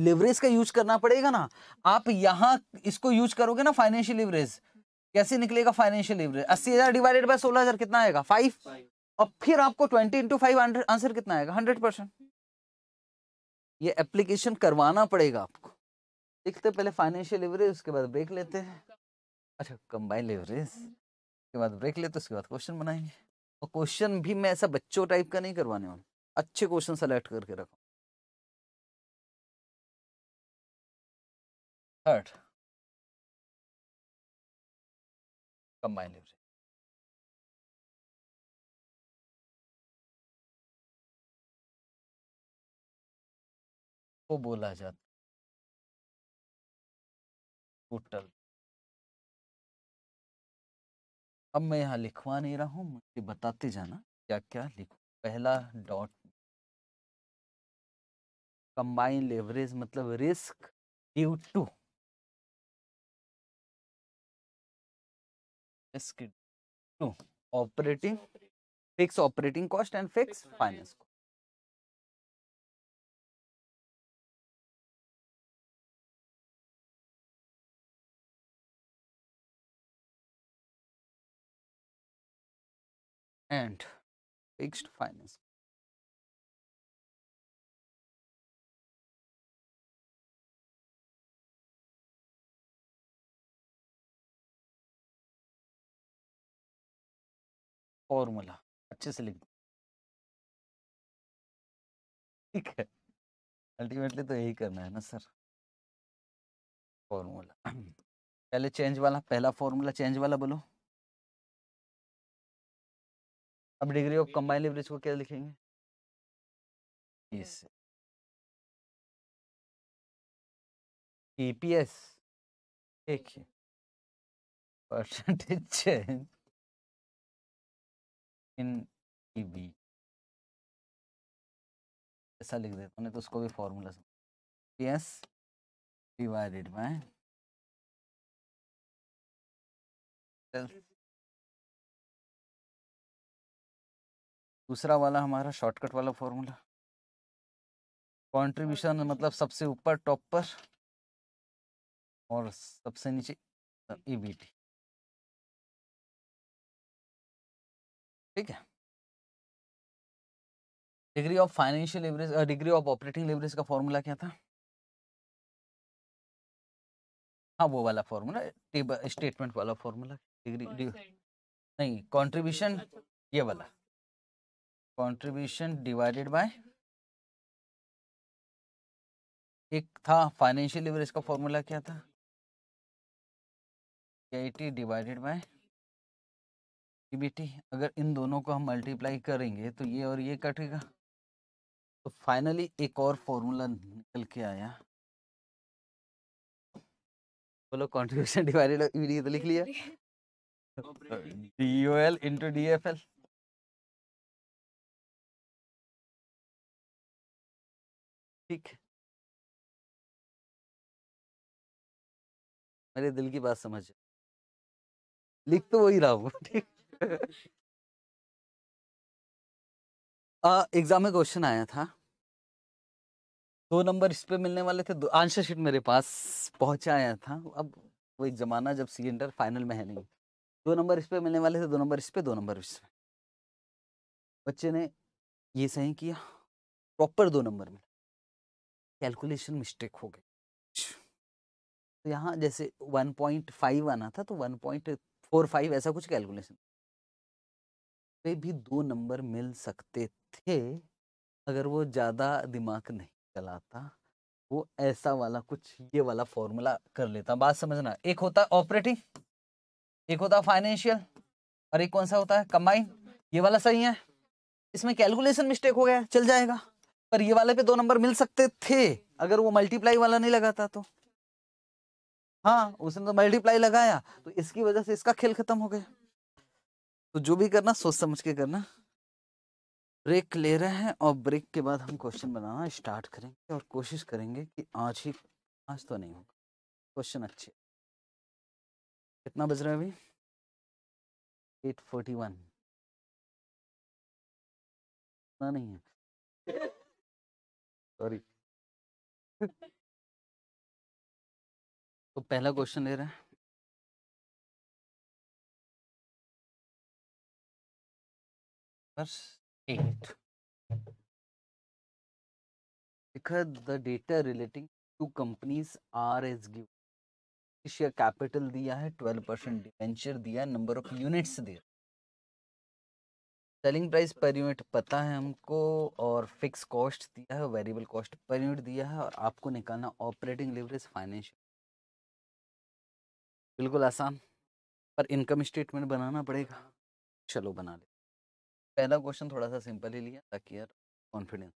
लेवरेज का यूज करना पड़ेगा ना आप यहाँ इसको यूज करोगे ना फाइनेंशियल लेवरेज कैसे निकलेगा फाइनेंशियल लेवरेज अस्सी हजार डिवाइडेड बाय सोलह हजार कितना आएगा फाइव और फिर आपको ट्वेंटी इंटू फाइव आंसर कितना आएगा हंड्रेड परसेंट ये एप्लीकेशन करवाना पड़ेगा आपको देखते पहले फाइनेंशियल लेवरेज उसके बाद ब्रेक लेते हैं अच्छा कंबाइन लेवरेज उसके बाद ब्रेक लेते उसके बाद क्वेश्चन बनाएंगे और तो क्वेश्चन भी मैं ऐसा बच्चों टाइप का नहीं करवाने वाला अच्छे क्वेश्चन सेलेक्ट करके रखो थर्ड कंबाइन वो को बोला जाता टोटल अब मैं यहाँ लिखवा नहीं रहा हूँ मुझे बताते जाना क्या क्या लिखू पहला डॉट कंबाइन लेवरेज मतलब risk due to risk to operating fix operating cost and fix finance cost and fixed finance. Formula अच्छे से लिख ठीक है अल्टीमेटली तो यही करना है ना सर फॉर्मूला पहले चेंज वाला पहला फॉर्मूला चेंज वाला बोलो अब डिग्री ऑफ कंबाइन एवरेज को क्या लिखेंगे हम्म। इस ईपीएस e देखिए percentage change in EB e ऐसा लिख देता हूँ तो उसको भी formula PS divided by self दूसरा वाला हमारा शॉर्टकट वाला फॉर्मूला हाँ, कंट्रीब्यूशन मतलब सबसे ऊपर टॉप पर और सबसे नीचे ईबीटी ठीक है degree of financial leverage degree of operating leverage का फॉर्मूला क्या था हाँ वो वाला फॉर्मूला स्टेटमेंट वाला फॉर्मूला डिग्री नहीं कंट्रीब्यूशन अच्छा। ये वाला कंट्रीब्यूशन डिवाइडेड बाय एक था फाइनेंशियल लिवरेज का फॉर्मूला क्या था एटी डिवाइडेड बाय ईबीटी अगर इन दोनों को हम मल्टीप्लाई करेंगे तो ये और ये कटेगा तो फाइनली एक और फॉर्मूला निकल के आया बोलो कंट्रीब्यूशन डिवाइडेड ईबीटी तो लिख लिया D O L into D F L ठीक मेरे दिल की बात समझ लिख तो वही रहा हूँ ठीक एग्जाम में क्वेश्चन आया था दो नंबर इस पे मिलने वाले थे दो आंसर शीट मेरे पास आया था अब वो एक जमाना जब सिलेंडर फाइनल में है नहीं दो नंबर इस पे मिलने वाले थे दो नंबर इस पे दो नंबर इस पे बच्चे ने ये सही किया प्रॉपर दो नंबर मिला कैलकुलेशन मिस्टेक हो गई तो यहाँ जैसे 1.5 आना था तो 1.45 ऐसा कुछ कैलकुलेशन पे भी दो नंबर मिल सकते थे अगर वो ज़्यादा दिमाग नहीं चलाता वो ऐसा वाला कुछ ये वाला फॉर्मूला कर लेता बात समझना एक होता है ऑपरेटिंग एक होता है फाइनेंशियल और एक कौन सा होता है कंबाइन ये वाला सही है इसमें कैलकुलेशन मिस्टेक हो गया चल जाएगा पर ये वाले पे दो नंबर मिल सकते थे अगर वो मल्टीप्लाई वाला नहीं लगाता तो हाँ उसने तो मल्टीप्लाई लगाया तो इसकी वजह से इसका खेल खत्म हो गया तो जो भी करना सोच समझ के करना ब्रेक ले रहे हैं और ब्रेक के बाद हम क्वेश्चन बनाना स्टार्ट करेंगे और कोशिश करेंगे कि आज ही आज तो नहीं होगा क्वेश्चन अच्छे कितना बज रहा है अभी एट फोर्टी वन नहीं है सॉरी तो पहला क्वेश्चन ले रहा the data relating to relating to companies are share capital दिया है ट्वेल्व परसेंट डिवेंचर दिया है नंबर ऑफ यूनिट्स दिया सेलिंग प्राइस पर यूनिट पता है हमको और फिक्स कॉस्ट दिया है वेरिएबल कॉस्ट पर यूनिट दिया है और आपको निकालना ऑपरेटिंग लिवरेज फाइनेंशियल बिल्कुल आसान पर इनकम स्टेटमेंट बनाना पड़ेगा चलो बना ले पहला क्वेश्चन थोड़ा सा सिंपल ही लिया ताकि यार कॉन्फिडेंस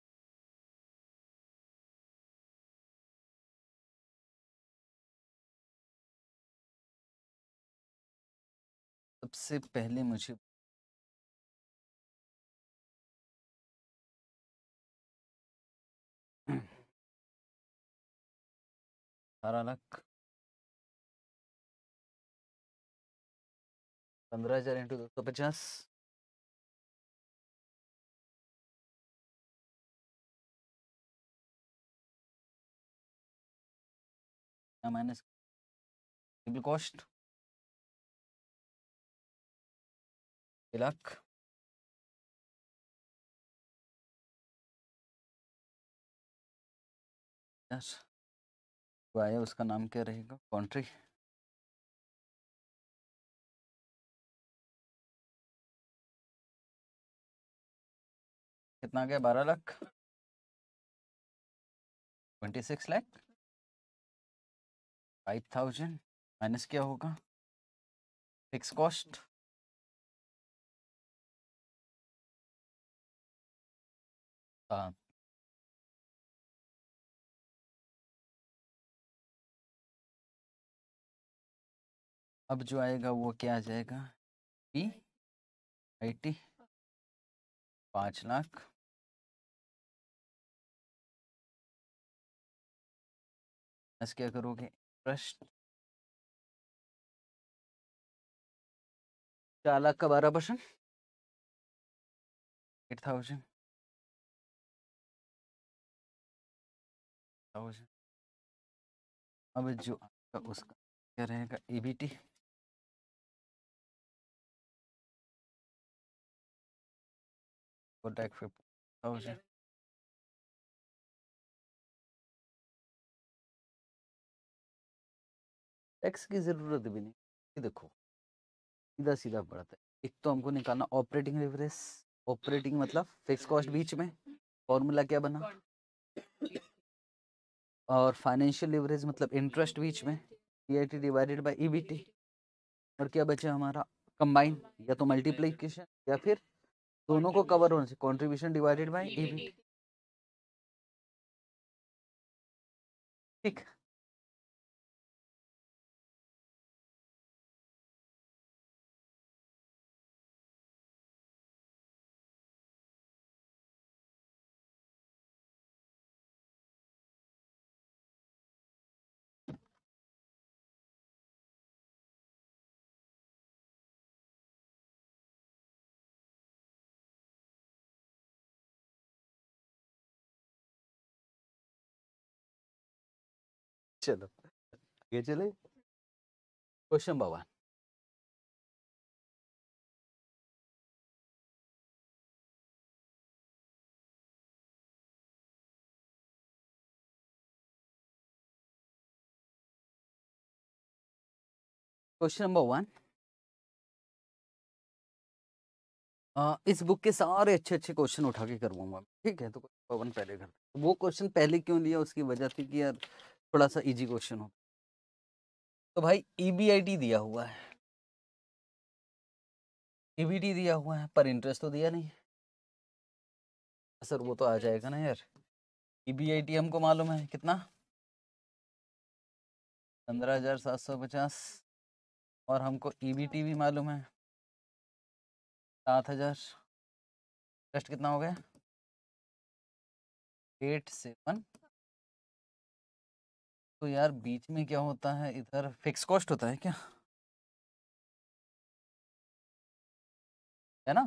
सबसे पहले मुझे Aranak. Pandrajar into the Kapajas. minus simple cost. Tilak. Yes. आया उसका नाम क्या रहेगा कंट्री कितना गया बारह lakh twenty six lakh five thousand minus क्या होगा फिक्स कॉस्ट हाँ अब जो आएगा वो क्या आ जाएगा पी आई टी पाँच लाख बस क्या करोगे इंटरेस्ट चार लाख का बारह परसेंट एट थाउजेंड थाउजेंड अब जो आपका उसका क्या रहेगा E B T Go deck for thousand. Tax की ज़रूरत भी नहीं ये देखो सीधा सीधा बढ़ता है एक तो हमको निकालना ऑपरेटिंग लेवरेज ऑपरेटिंग मतलब फिक्स कॉस्ट बीच में फॉर्मूला क्या बना और फाइनेंशियल लेवरेज मतलब इंटरेस्ट बीच में पी डिवाइडेड बाय ईबीटी और क्या बचा हमारा कंबाइन या तो मल्टीप्लीकेशन या फिर दोनों को कवर होना चाहिए कॉन्ट्रीब्यूशन डिवाइडेड बाय ठीक चलो आगे चले क्वेश्चन भगवान क्वेश्चन नंबर वन इस बुक के सारे अच्छे अच्छे क्वेश्चन उठा के करवाऊंगा ठीक है तो पवन पहले कर वो क्वेश्चन पहले क्यों लिया उसकी वजह थी कि यार थोड़ा सा इजी क्वेश्चन हो तो भाई ईबीआईटी e दिया हुआ है ईबीटी e दिया हुआ है पर इंटरेस्ट तो दिया नहीं है सर वो तो आ जाएगा ना यार ईबीआईटी e हमको मालूम है कितना पंद्रह हजार सात सौ पचास और हमको ईबीटी भी मालूम है सात हजार इंटरेस्ट कितना हो गया एट सेवन तो यार बीच में क्या होता है इधर फिक्स कॉस्ट होता है क्या है ना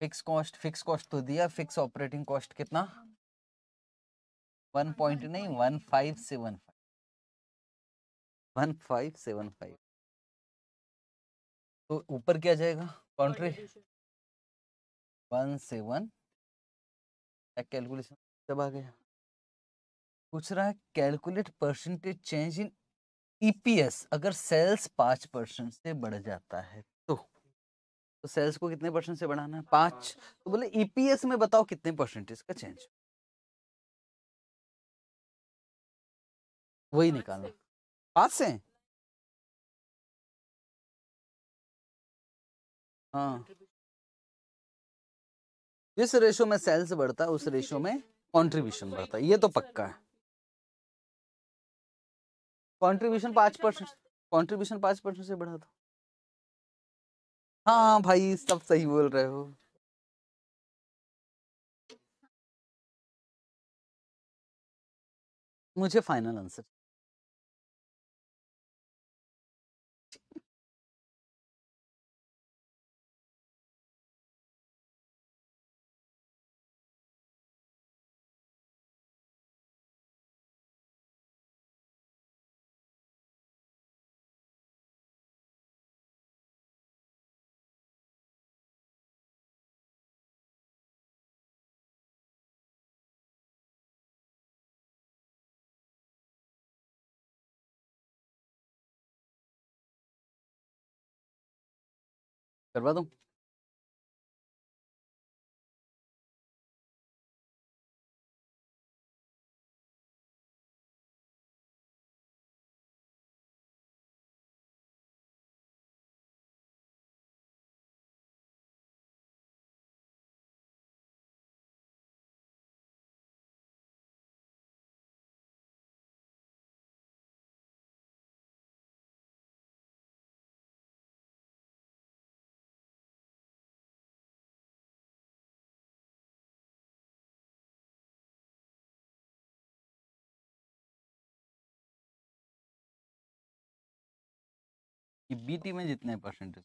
फिक्स कॉस्ट फिक्स कॉस्ट तो दिया फिक्स ऑपरेटिंग कॉस्ट कितना हाँ। हाँ, वन पॉइंट नहीं one five seven five one five seven five तो ऊपर क्या जाएगा कॉन्ट्री वन सेवन कैलकुलेशन जब आ गया पूछ रहा है calculate percentage change in EPS अगर सेल्स पाँच परसेंट से बढ़ जाता है तो तो सेल्स को कितने परसेंट से बढ़ाना है पाँच तो बोले ईपीएस में बताओ कितने परसेंटेज का चेंज वही निकालना पाँच से हाँ जिस रेशो में सेल्स बढ़ता है उस रेशो में कंट्रीब्यूशन बढ़ता है ये तो पक्का है कंट्रीब्यूशन पांच परसेंट कंट्रीब्यूशन पांच परसेंट से बढ़ा था हाँ भाई सब सही बोल रहे हो मुझे फाइनल आंसर observado बीटी में जितने परसेंटेज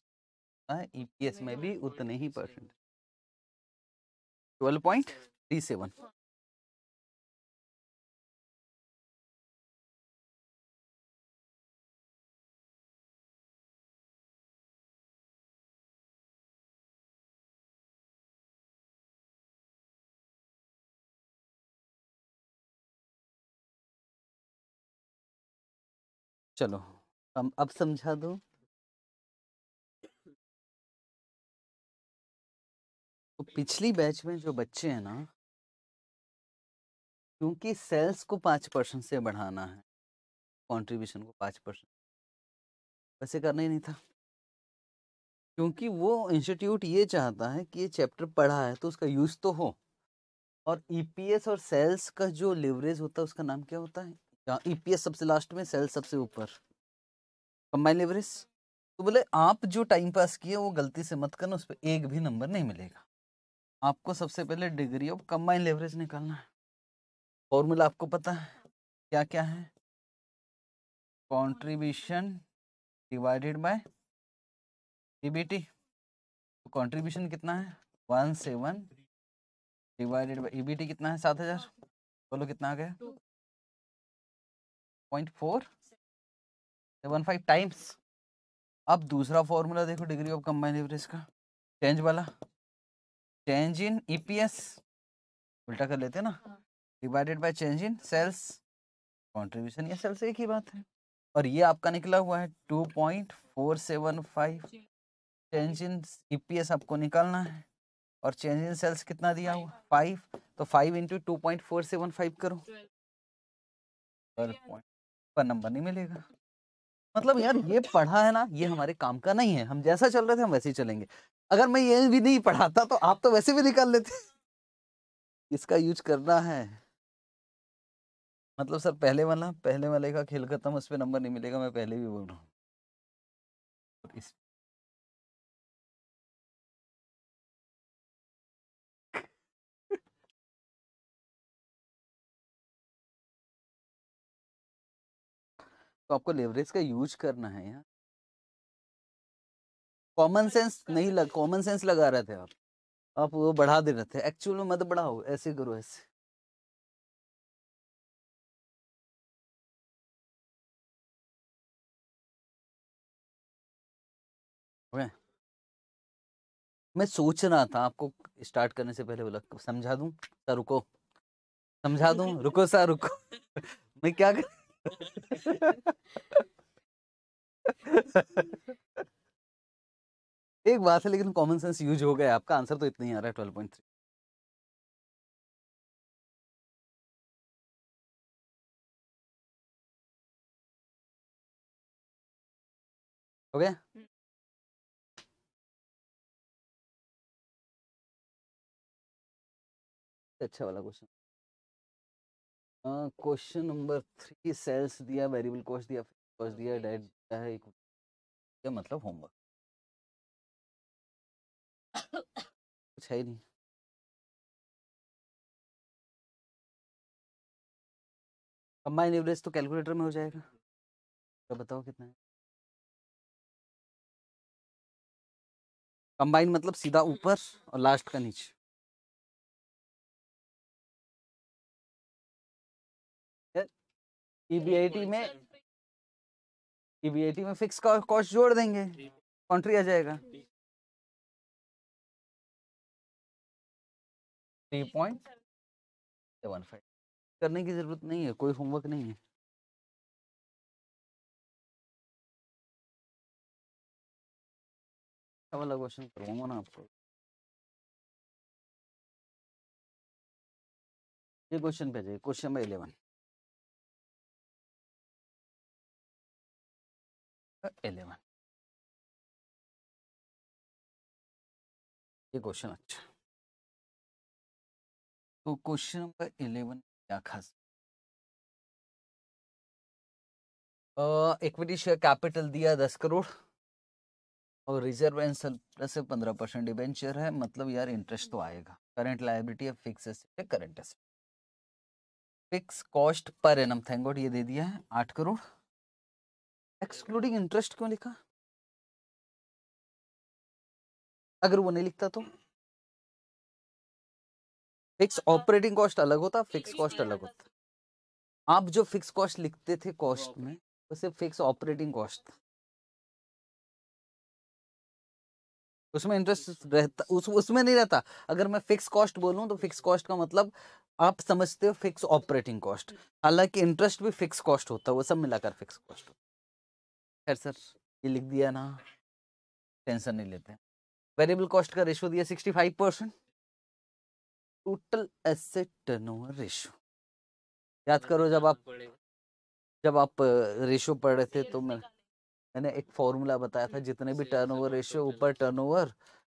हाँ, e ईपीएस में भी तो उतने ही percentage twelve point three seven चलो हम अब समझा दो तो पिछली बैच में जो बच्चे हैं ना क्योंकि सेल्स को पाँच परसेंट से बढ़ाना है कंट्रीब्यूशन को पाँच परसेंट वैसे करना ही नहीं था क्योंकि वो इंस्टीट्यूट ये चाहता है कि ये चैप्टर पढ़ा है तो उसका यूज़ तो हो और ईपीएस और सेल्स का जो लिवरेज होता है उसका नाम क्या होता है ईपीएस सबसे लास्ट में सेल्स सबसे ऊपर कंबाइन लिवरेज तो बोले आप जो टाइम पास किए वो गलती से मत करना उस पर एक भी नंबर नहीं मिलेगा आपको सबसे पहले डिग्री ऑफ कंबाइन लेवरेज निकालना है फॉर्मूला आपको पता है क्या क्या है कंट्रीब्यूशन डिवाइडेड बाय ईबीटी तो कंट्रीब्यूशन कितना है one seven divided by EBT कितना है सात हजार बोलो कितना आ गया point four seven five times अब दूसरा फॉर्मूला देखो डिग्री ऑफ कंबाइन एवरेज का चेंज वाला चेंज इन ईपीएस e उल्टा कर लेते हैं ना divided by change in sales contribution ये सेल्स एक ही बात है और ये आपका निकला हुआ है two point four seven five change in EPS आपको निकालना है और चेंज इन सेल्स कितना दिया हुआ फाइव तो five into two point four seven five करो पर पॉइंट पर नंबर नहीं मिलेगा मतलब यार ये पढ़ा है ना ये हमारे काम का नहीं है हम जैसा चल रहे थे हम वैसे ही चलेंगे अगर मैं ये भी नहीं पढ़ाता तो आप तो वैसे भी निकाल लेते इसका यूज करना है मतलब सर पहले वाला पहले वाले का खेल खत्म उस पर नंबर नहीं मिलेगा मैं पहले भी बोल रहा हूँ तो आपको लेवरेज का यूज करना है यार कॉमन सेंस नहीं लग कॉमन सेंस लगा रहे थे आप आप वो बढ़ा दे रहे थे एक्चुअल में मत बढ़ाओ ऐसे करो ऐसे मैं सोच रहा था आपको स्टार्ट करने से पहले बोला समझा दूं सर रुको समझा दूं रुको सर रुको मैं क्या कर एक बात है लेकिन कॉमन सेंस यूज हो गया आपका आंसर तो इतना ही आ रहा है ट्वेल्व पॉइंट थ्री हो गया अच्छा वाला question question number three sales दिया वेरिएबल कॉस्ट दिया कॉस्ट दिया डायरेक्ट दिया है क्या मतलब होमवर्क कुछ है ही नहीं कंबाइन एवरेज तो कैलकुलेटर में हो जाएगा तो बताओ कितना है कंबाइन मतलब सीधा ऊपर और लास्ट का नीचे ईबीआईटी e में ईबीआईटी e में फिक्स कॉस्ट जोड़ देंगे कंट्री आ जाएगा थ्री पॉइंट सेवन फाइव करने की ज़रूरत नहीं है कोई होमवर्क नहीं है वाला क्वेश्चन करवाऊंगा ना आपको ये क्वेश्चन पे जाइए क्वेश्चन नंबर इलेवन इलेवन ये क्वेश्चन अच्छा तो क्वेश्चन नंबर इलेवन क्या खास इक्विटी शेयर कैपिटल दिया दस करोड़ और रिजर्व एंड सरप्लस से पंद्रह परसेंट डिबेंचर है मतलब यार इंटरेस्ट तो आएगा करंट लाइबिलिटी है फिक्स एसेट है करंट एसेट फिक्स कॉस्ट पर एनम थैंक गॉड ये दे दिया है आठ करोड़ एक्सक्लूडिंग इंटरेस्ट क्यों लिखा अगर वो नहीं लिखता तो फिक्स अच्छा। ऑपरेटिंग कॉस्ट अलग होता फिक्स कॉस्ट अलग होता आप जो फिक्स कॉस्ट लिखते थे कॉस्ट में वो सिर्फ फिक्स ऑपरेटिंग कॉस्ट था उसमें इंटरेस्ट रहता उस उसमें नहीं रहता अगर मैं फिक्स कॉस्ट बोलूँ तो फिक्स कॉस्ट का मतलब आप समझते हो फिक्स ऑपरेटिंग कॉस्ट हम्म। हालांकि इंटरेस्ट भी फिक्स कॉस्ट होता है वो सब मिलाकर फिक्स कॉस्ट होता खैर सर ये लिख दिया ना टेंशन नहीं लेते वेरिएबल कॉस्ट का रेशो दिया sixty five percent total asset turnover ratio याद हाँ करो हाँ जब आप जब आप रेशो पढ़ रहे थे तो मैं मैंने एक फॉर्मूला बताया था हम्म, जितने भी टर्नओवर रेशो ऊपर turnover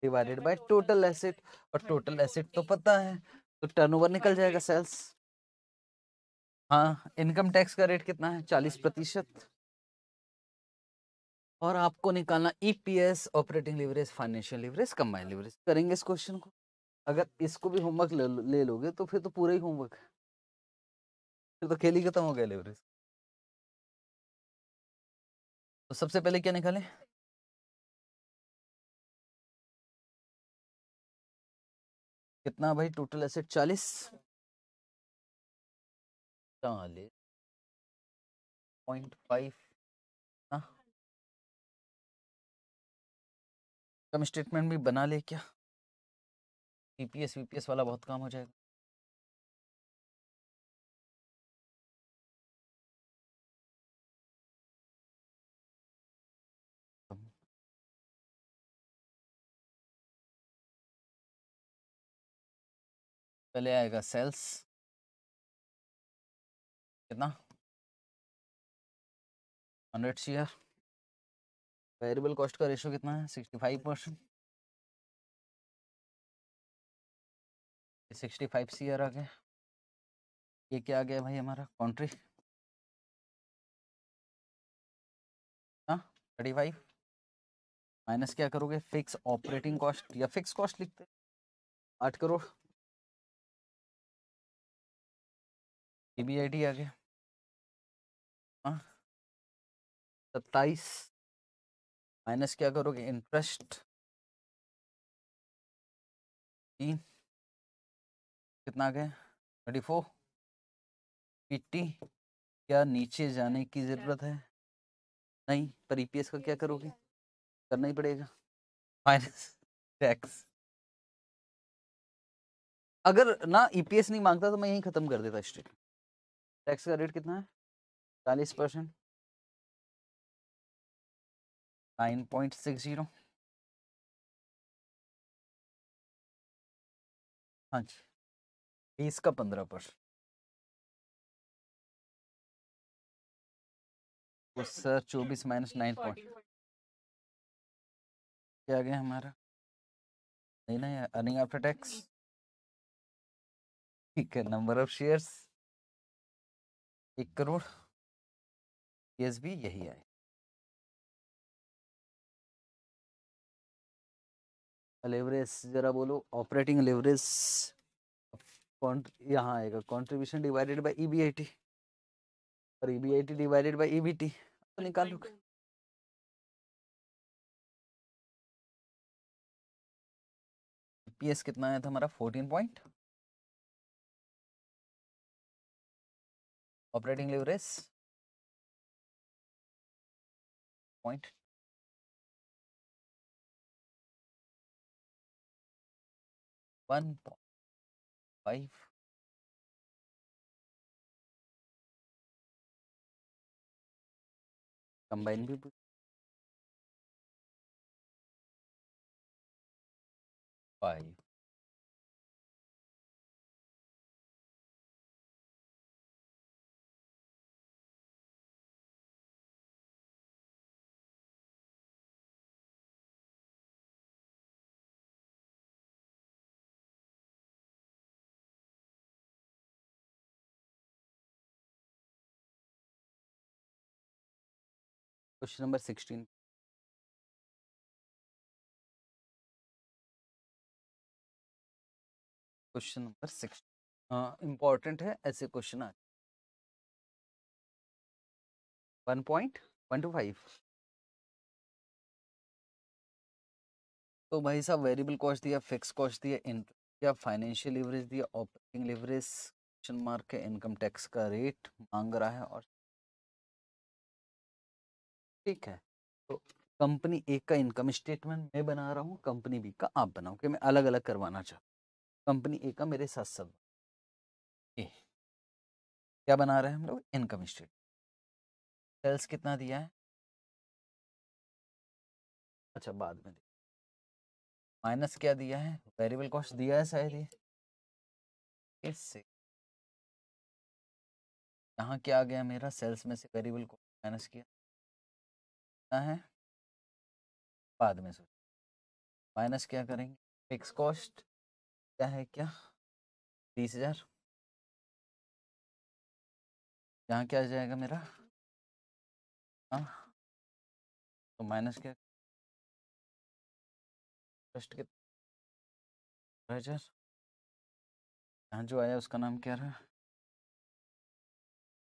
divided by total asset और हाँ टोटल एसेट तो पता है तो टर्नओवर निकल जाएगा सेल्स हाँ इनकम टैक्स का रेट कितना है चालीस प्रतिशत और आपको निकालना EPS operating leverage financial leverage combine leverage करेंगे इस क्वेश्चन को अगर इसको भी होमवर्क ले, ले लोगे तो फिर तो पूरा ही होमवर्क है फिर तो खेल ही खत्म हो गया लेवरेज तो सबसे पहले क्या निकालें कितना भाई टोटल एसेट चालीस चालीस पॉइंट फाइव कम स्टेटमेंट भी बना ले क्या पीपीएस वीपीएस वाला बहुत काम हो जाएगा पहले आएगा सेल्स कितना hundred C R variable cost का रेशो कितना है sixty five percent sixty five C R आ गया ये क्या आ गया भाई हमारा कंट्री हाँ थर्टी फाइव माइनस क्या करोगे फिक्स ऑपरेटिंग कॉस्ट या फिक्स कॉस्ट लिखते आठ करोड़ बी डी आ गया हाँ सत्ताईस माइनस क्या करोगे इंटरेस्ट तीन कितना गया थर्टी फोर पीटी क्या नीचे जाने की ज़रूरत है नहीं पर ई e का क्या करोगे करना ही पड़ेगा माइनस टैक्स अगर ना ईपीएस e नहीं मांगता तो मैं यहीं ख़त्म कर देता स्टेट टैक्स का रेट कितना है चालीस percent nine point six zero हाँ जी बीस का पंद्रह परसेंट तो सर चौबीस माइनस नाइन पॉइंट क्या गया हमारा नहीं ना अर्निंग आफ्टर टैक्स ठीक है नंबर ऑफ शेयर्स एक करोड़ केस भी यही आए लेवरेज ज़रा बोलो ऑपरेटिंग लेवरेज यहाँ आएगा कॉन्ट्रीब्यूशन डिवाइडेड आई टी और ईबीआईटी डिवाइडेड बी टी तो निकालोगे पीएस कितना आया था हमारा fourteen point operating leverage point one point Five. combine people five question number sixteen question number six important है ऐसे क्वेश्चन आज one point one two five तो भाई साहब वेरिएबल कॉस्ट दिया फिक्स कॉस्ट दिया इंटरेस्ट दिया फाइनेंशियल लिवरेज दिया ऑपरेटिंग लिवरेज क्वेश्चन मार्क है इनकम टैक्स का रेट मांग रहा है और ठीक है तो कंपनी ए का इनकम स्टेटमेंट मैं बना रहा हूँ कंपनी बी का आप बनाओ कि मैं अलग अलग करवाना चाहता हूँ कंपनी ए का मेरे साथ सब ए क्या बना रहे हैं हम लोग इनकम स्टेटमेंट सेल्स कितना दिया है अच्छा बाद में माइनस क्या दिया है वेरिएबल कॉस्ट दिया है शायद ये यहाँ क्या आ गया मेरा सेल्स में से वेरिएबल कॉस्ट माइनस किया कितना है बाद में सोच माइनस क्या करेंगे फिक्स कॉस्ट क्या है क्या तीस हजार यहाँ क्या आ जाएगा मेरा हाँ तो माइनस क्या फर्स्ट के हजार यहाँ जो आया उसका नाम क्या रहा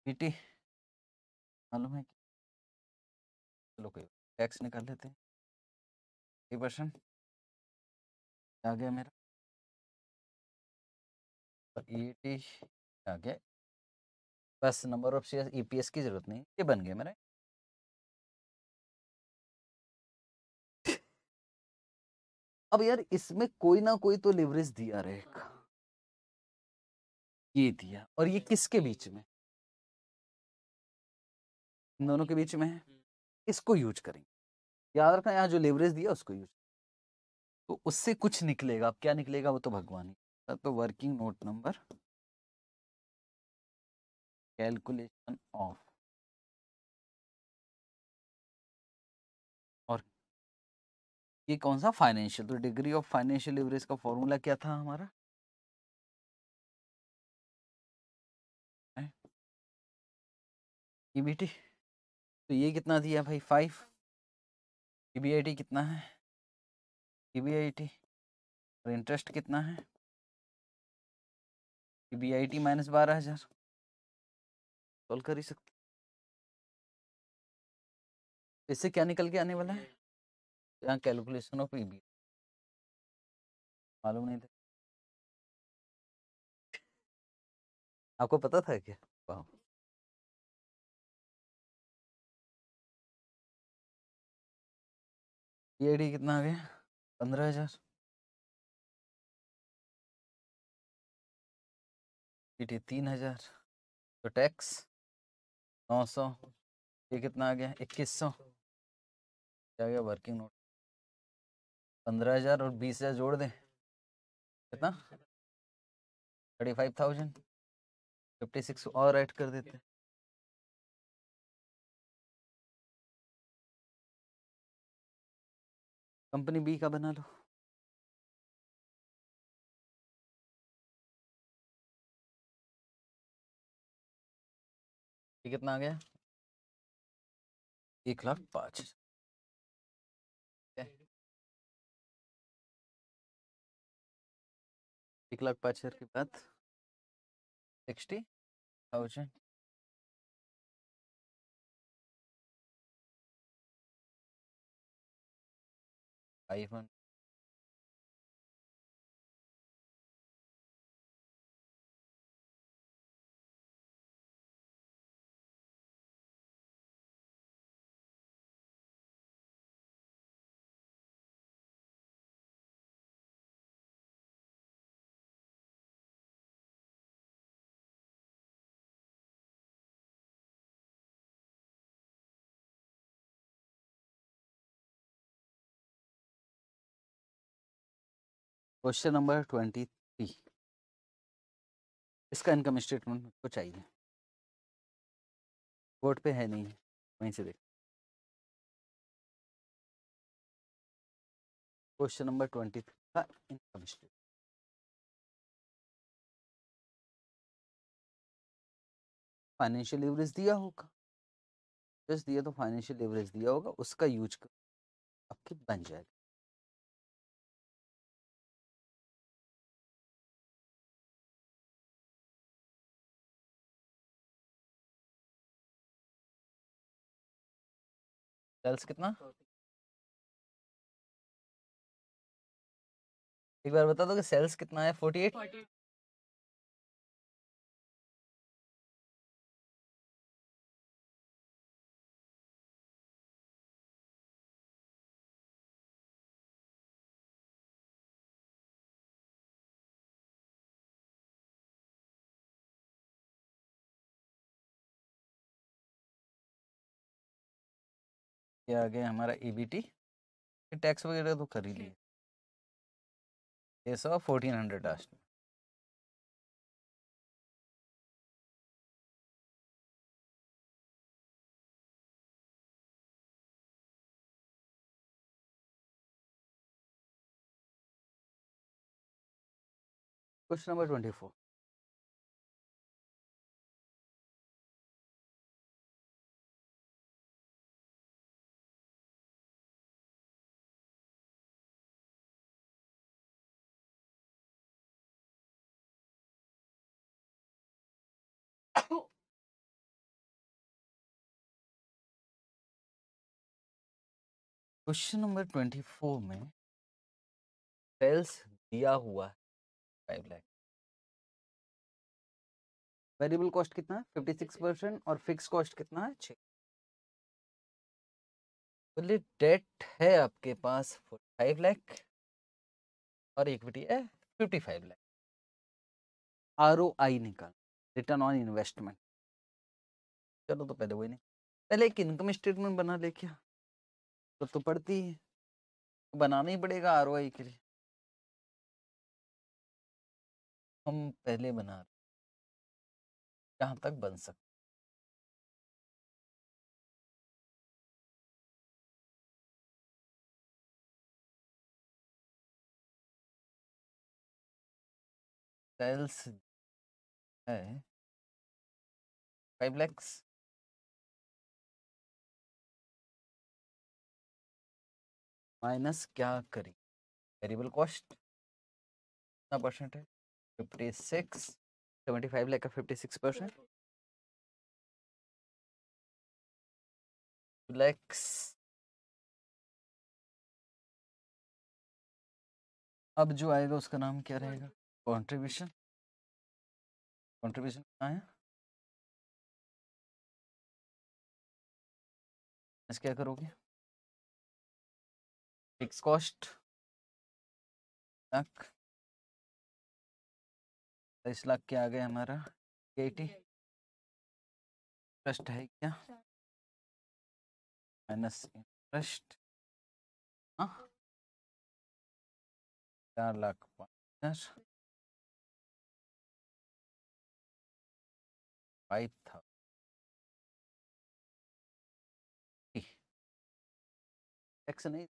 पीटी मालूम है चलो कोई टैक्स निकाल लेते हैं थ्री परसेंट आ गया मेरा और ई e टी आ गया बस number of share E P S e की ज़रूरत नहीं ये बन गया मेरा अब यार इसमें कोई ना कोई तो लिवरेज दिया रहेगा ये दिया और ये किसके बीच में दोनों के बीच में है इसको यूज करेंगे याद रखना यहाँ जो लेवरेज दिया उसको यूज तो उससे कुछ निकलेगा अब क्या निकलेगा वो तो भगवान ही तो working note number calculation of और ये कौन सा फाइनेंशियल तो डिग्री ऑफ फाइनेंशियल लेवरेज का फॉर्मूला क्या था हमारा ये बेटी तो ये कितना दिया भाई five E B I T कितना है टी बी आई टी और इंटरेस्ट कितना है T B I T minus बारह हज़ार सॉल्व कर ही सकते इससे क्या निकल के आने वाला है यहाँ कैलकुलेशन ऑफ ई बी मालूम नहीं था आपको पता था क्या वाह ये डी कितना आ गया पंद्रह हजार पीटी तीन हजार तो टैक्स नौ सौ ये कितना आ गया इक्कीस सौ क्या गया वर्किंग नोट पंद्रह हजार और बीस हजार जोड़ दें कितना thirty five thousand fifty six और ऐड कर देते हैं कंपनी बी का बना लो कितना आ गया एक लाख पाँच एक लाख पाँच हजार के बाद सिक्सटी थाउजेंड iPhone。क्वेश्चन नंबर ट्वेंटी थ्री इसका इनकम स्टेटमेंट मुझको चाहिए बोर्ड पे है नहीं वहीं से देख क्वेश्चन नंबर ट्वेंटी थ्री का इनकम स्टेटमेंट फाइनेंशियल एवरेज दिया होगा जस्ट दिया तो फाइनेंशियल एवरेज दिया होगा उसका यूज कर आपकी बन जाएगा सेल्स कितना एक बार बता दो कि सेल्स कितना है फोर्टी एट E ये आ गया हमारा ईबीटी टैक्स वगैरह तो कर ही लिए ये सौ फोर्टीन हंड्रेड लास्ट में question number twenty four question number twenty four में सेल्स दिया हुआ है फाइव लैख वेरिएबल कॉस्ट कितना है फिफ्टी सिक्स परसेंट और फिक्स कॉस्ट कितना है छ बोले डेट है आपके पास फोर्टी फाइव लैख और इक्विटी है fifty five lakh R O I निकाल रिटर्न ऑन इन्वेस्टमेंट चलो तो पहले वही नहीं पहले एक इनकम स्टेटमेंट बना ले क्या तो, तो पड़ती है बनाना ही पड़ेगा आर के लिए हम पहले बना रहे जहाँ तक बन सकते सेल्स है फाइव लैक्स माइनस क्या करें वेरिएबल कॉस्ट कितना परसेंट है फिफ्टी सिक्स सेवेंटी फाइव लेकर फिफ्टी सिक्स परसेंट लैक्स अब जो आएगा उसका नाम क्या रहेगा कंट्रीब्यूशन कंट्रीब्यूशन कितना है क्या करोगे फिक्स कॉस्ट लाख तेईस लाख के आ गए हमारा एटी इंटरेस्ट है क्या माइनस हाँ। इंटरेस्ट चार लाख पाँच फाइव था टैक्स नहीं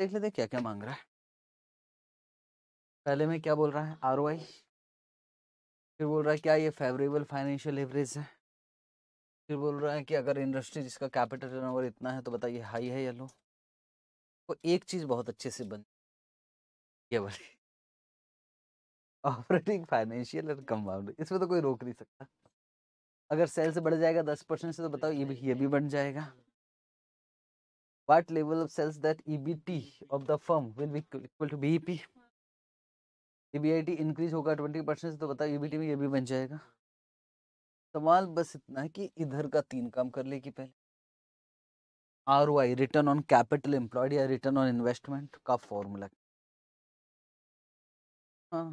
देख लेते क्या क्या मांग रहा है पहले में क्या बोल रहा है आर फिर बोल रहा है क्या ये फेवरेबल फाइनेंशियल एवरेज है फिर बोल रहा है कि अगर इंडस्ट्री जिसका कैपिटल टर्नओवर इतना है तो बताइए हाई है या लो तो एक चीज़ बहुत अच्छे से बन ये बोले ऑपरेटिंग फाइनेंशियल एंड कंपाउंड इसमें तो कोई रोक नहीं सकता अगर सेल्स बढ़ जाएगा दस परसेंट से तो बताओ ये भी ये भी बढ़ जाएगा what level of sales that EBT of the firm will be equal to BEP EBIT increase होगा ट्वेंटी परसेंट तो बताओ EBT में ये भी बन जाएगा सवाल बस इतना है कि इधर का तीन काम कर लेगी पहले R Y return on capital employed या रिटर्न ऑन इन्वेस्टमेंट का फॉर्मूला हाँ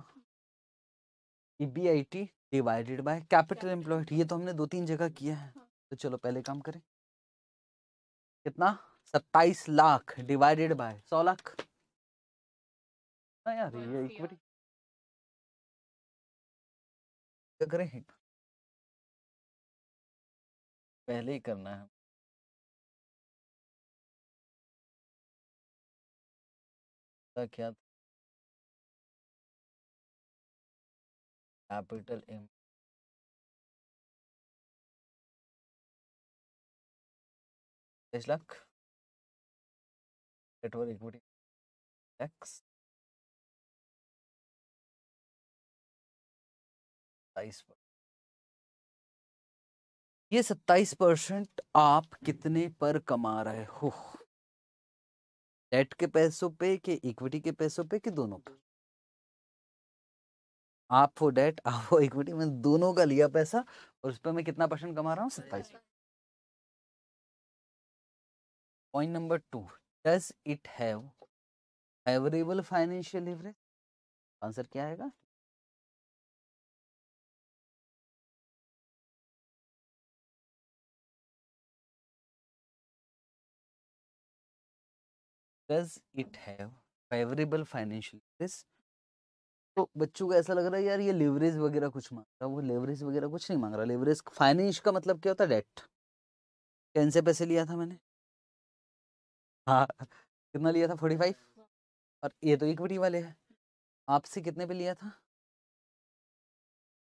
E B I T divided by capital employed ये तो हमने दो तीन जगह किया है तो चलो पहले काम करें कितना सत्ताईस लाख डिवाइडेड बाय सौ लाख हाँ यार हाँ, ये इक्विटी क्या करें पहले ही करना है क्या capital M lakh total equity x ये सत्ताईस परसेंट आप कितने पर कमा रहे हो डेट के पैसों पे के इक्विटी के पैसों पे कि दोनों पे आप हो डेट आप फॉर इक्विटी मैंने दोनों का लिया पैसा और उस पर मैं कितना परसेंट कमा रहा हूँ सत्ताईस point number two does it have favourable financial leverage answer क्या आएगा does it have favourable financial leverage तो बच्चों को ऐसा लग रहा है यार ये लेवरेज वगैरह कुछ मांग रहा वो लेवरेज वगैरह कुछ नहीं मांग रहा लेवरेज फाइनेंस का मतलब क्या होता है डेट कैसे पैसे लिया था मैंने हाँ कितना लिया था फोर्टी फाइव और ये तो इक्विटी वाले हैं आपसे कितने पे लिया था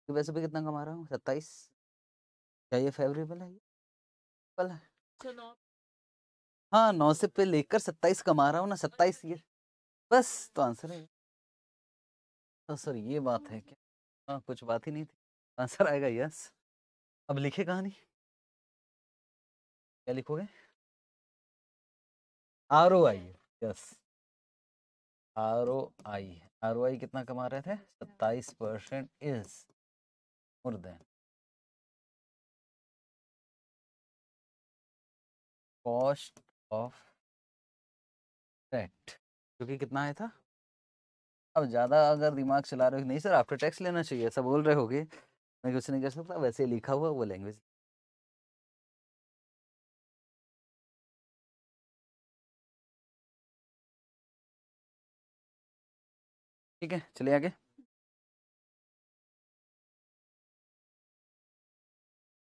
तो वैसे भी कितना कमा रहा हूँ सत्ताईस क्या ये फेवरेबल है फेवरेबल है हाँ नौ से पे लेकर सत्ताईस कमा रहा हूँ ना सत्ताईस ये बस तो आंसर है तो हाँ, सर ये बात है क्या हाँ कुछ बात ही नहीं थी आंसर आएगा यस अब लिखे कहानी क्या लिखोगे आर ओ आई यस अच्छा। R O I R O I कितना कमा रहे थे सत्ताईस percent is more than cost of debt क्योंकि कितना आया था अब ज़्यादा अगर दिमाग चला रहे हो नहीं सर आफ्टर टैक्स लेना चाहिए ऐसा बोल रहे होगे मैं कुछ नहीं कर सकता वैसे लिखा हुआ वो लैंग्वेज ठीक है चले आगे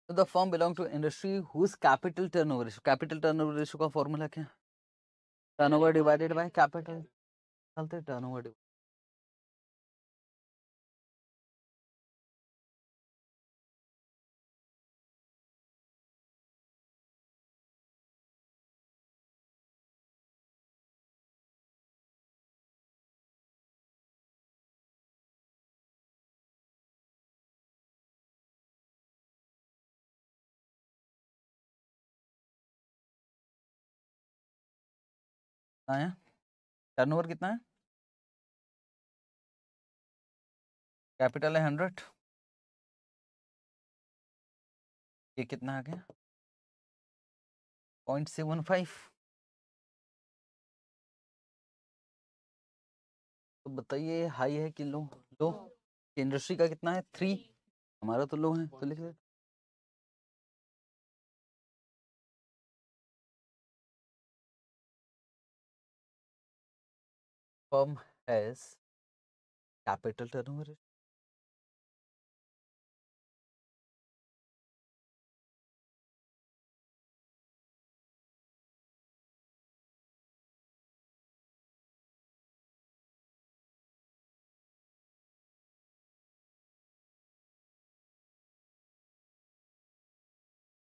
तो the form belong to industry whose capital over ratio capital over ratio का फॉर्मूला क्या turn over divided by capital turn over divide कितना है टर्नओवर कितना है कैपिटल है हंड्रेड ये कितना आ गया पॉइंट सेवन फाइव तो बताइए हाई है कि लो लो इंडस्ट्री का कितना है थ्री हमारा तो लो है तो लिख लेते firm has capital turnover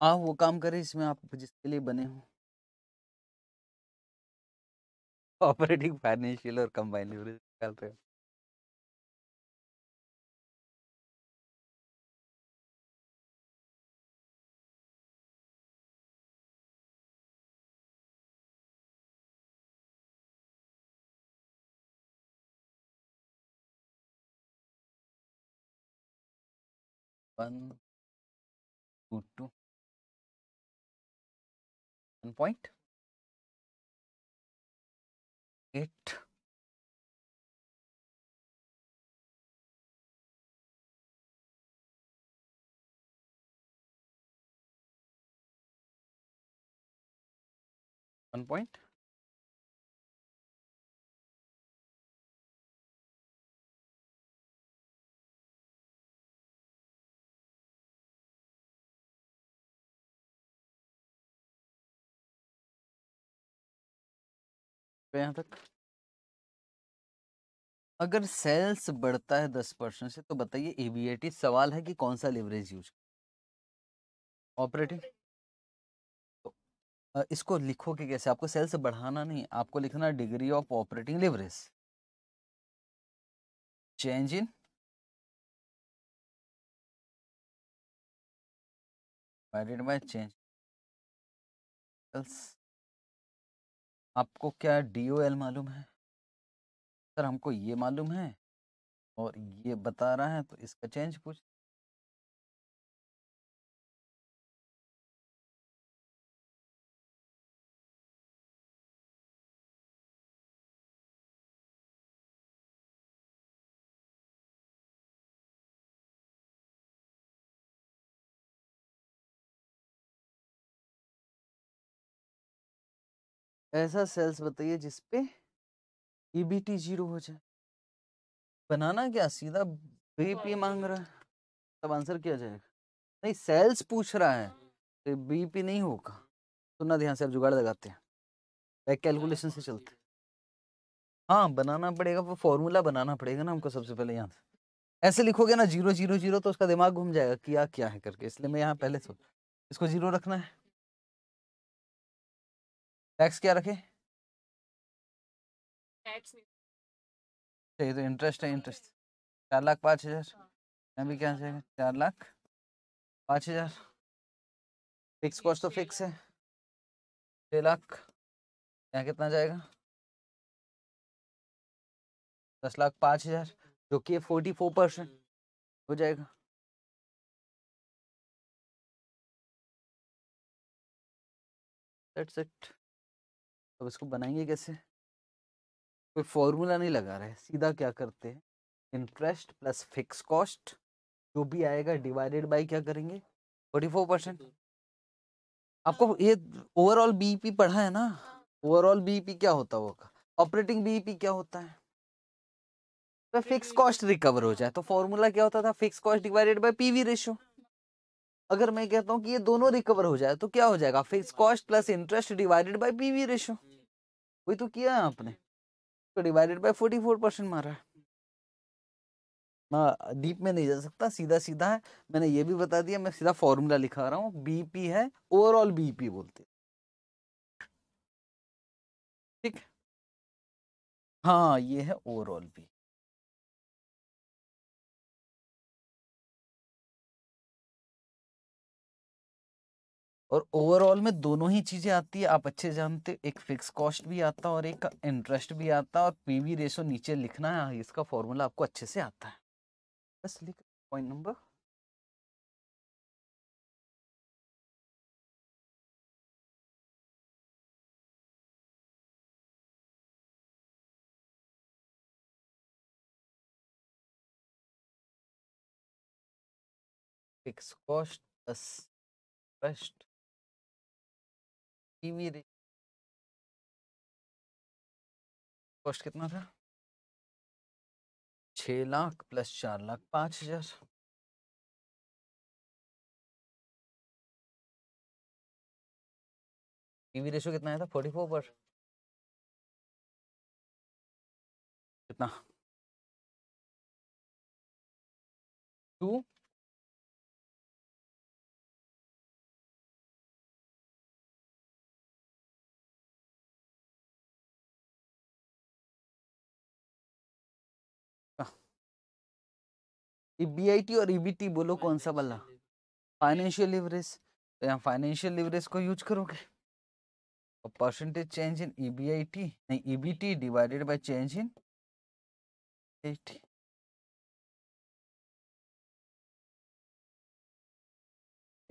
हाँ वो काम करें इसमें आप जिसके लिए बने हों ऑपरेटिंग फाइनेंशियल और कंबाइंड एवरेज निकालते हैं one two two one point Eight. one point यहाँ तक अगर सेल्स बढ़ता है दस परसेंट से तो बताइए एवीएटी सवाल है कि कौन सा लेवरेज यूज ऑपरेटिंग तो इसको लिखोगे कैसे आपको सेल्स बढ़ाना नहीं आपको लिखना degree of operating leverage change in divided by change आपको क्या डी ओ एल मालूम है सर हमको ये मालूम है और ये बता रहा है तो इसका चेंज पूछ ऐसा सेल्स बताइए जिसपे ईबीटी e जीरो हो जाए बनाना क्या सीधा बीपी हाँ। मांग रहा है तब आंसर किया जाएगा नहीं सेल्स पूछ रहा है तो हाँ। बीपी नहीं होगा सुनना तो ध्यान से आप जुगाड़ लगाते हैं बैक कैलकुलेशन हाँ, से चलते हाँ बनाना पड़ेगा वो फॉर्मूला बनाना पड़ेगा ना हमको सबसे पहले यहाँ से ऐसे लिखोगे ना जीरो जीरो जीरो तो उसका दिमाग घूम जाएगा किया क्या है करके इसलिए मैं यहाँ पहले सोच इसको जीरो रखना है टैक्स क्या रखे टैक्स तो इंटरेस्ट है हाँ, इंटरेस्ट चार लाख पाँच हज़ार अभी हाँ। क्या चाहिए चार लाख पाँच हज़ार फिक्स कॉस्ट तो फिक्स है छः लाख यहाँ कितना जाएगा दस लाख पाँच हज़ार जो कि फोर्टी फोर परसेंट हम्म। हो जाएगा That's it. अब इसको बनाएंगे कैसे कोई फॉर्मूला नहीं लगा रहा है सीधा क्या करते हैं इंटरेस्ट प्लस फिक्स कॉस्ट जो भी आएगा डिवाइडेड बाय क्या करेंगे फोर्टी फोर परसेंट आपको ये ओवरऑल बीपी e पढ़ा है ना हाँ। ओवरऑल बीपी e क्या होता है वो का ऑपरेटिंग बीपी e क्या होता है तो फिक्स कॉस्ट रिकवर हो जाए तो फॉर्मूला क्या होता था fix cost divided by PV ratio अगर मैं कहता हूँ कि ये दोनों रिकवर हो जाए तो क्या हो जाएगा फिक्स हाँ। Cost plus interest divided by PV ratio वही तो किया है आपने तो divided by forty four percent मारा है डीप में नहीं जा सकता सीधा सीधा है मैंने ये भी बता दिया मैं सीधा फॉर्मूला लिखा रहा हूँ बीपी है ओवरऑल बीपी बोलते ठीक हाँ ये है ओवरऑल बी और ओवरऑल में दोनों ही चीज़ें आती है आप अच्छे जानते एक फिक्स कॉस्ट भी आता है और एक इंटरेस्ट भी आता है और पी वी रेशो नीचे लिखना है हाँ, इसका फॉर्मूला आपको अच्छे से आता है बस लिख point number fix cost plus EV cost कितना था छ लाख प्लस चार लाख पांच हजार ईवी रेशो कितना आया था फोर्टी फोर पर कितना टू ईबीआईटी e और ईबीटी e बोलो कौन सा वाला फाइनेंशियल लिवरेज तो यहाँ फाइनेंशियल लिवरेज को यूज करोगे और परसेंटेज चेंज इन ईबीआईटी नहीं EBT divided by change in AT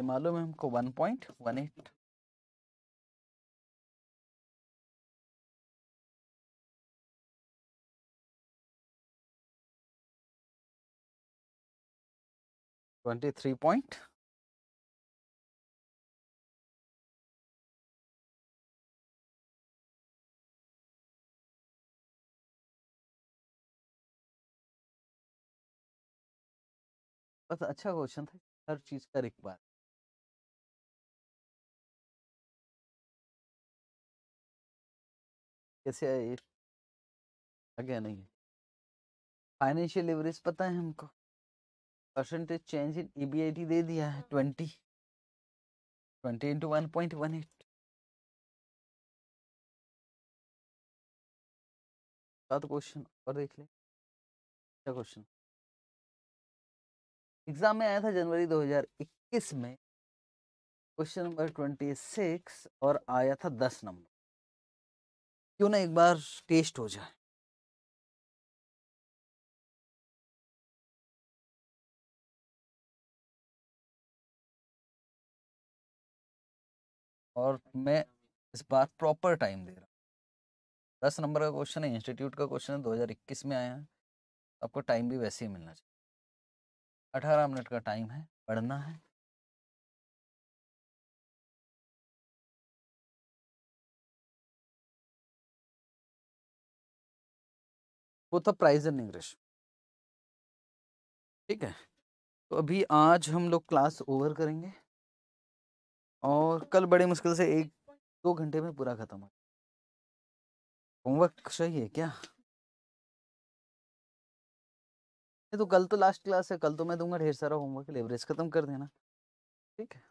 मालूम है हमको one point one eight 23 point बस अच्छा क्वेश्चन था हर चीज का एक बार कैसे आया आगे नहीं फाइनेंशियल एवरेज पता है हमको परसेंटेज चेंज इन ईबीआईटी दे दिया है twenty twenty into one point one eight सात क्वेश्चन और देख ले क्या क्वेश्चन एग्जाम में आया था जनवरी 2021 में क्वेश्चन नंबर 26 और आया था 10 नंबर क्यों ना एक बार टेस्ट हो जाए और मैं इस बार प्रॉपर टाइम दे रहा हूँ दस नंबर का क्वेश्चन है इंस्टीट्यूट का क्वेश्चन है इक्कीस में आया है आपको टाइम भी वैसे ही मिलना चाहिए अठारह मिनट का टाइम है पढ़ना है वो था प्राइज इन इंग्लिश ठीक है तो अभी आज हम लोग क्लास ओवर करेंगे और कल बड़े मुश्किल से एक दो घंटे में पूरा ख़त्म हो होमवर्क सही है क्या ये तो कल तो लास्ट क्लास है कल तो मैं दूंगा ढेर सारा होमवर्क लेवरेज ख़त्म कर देना ठीक है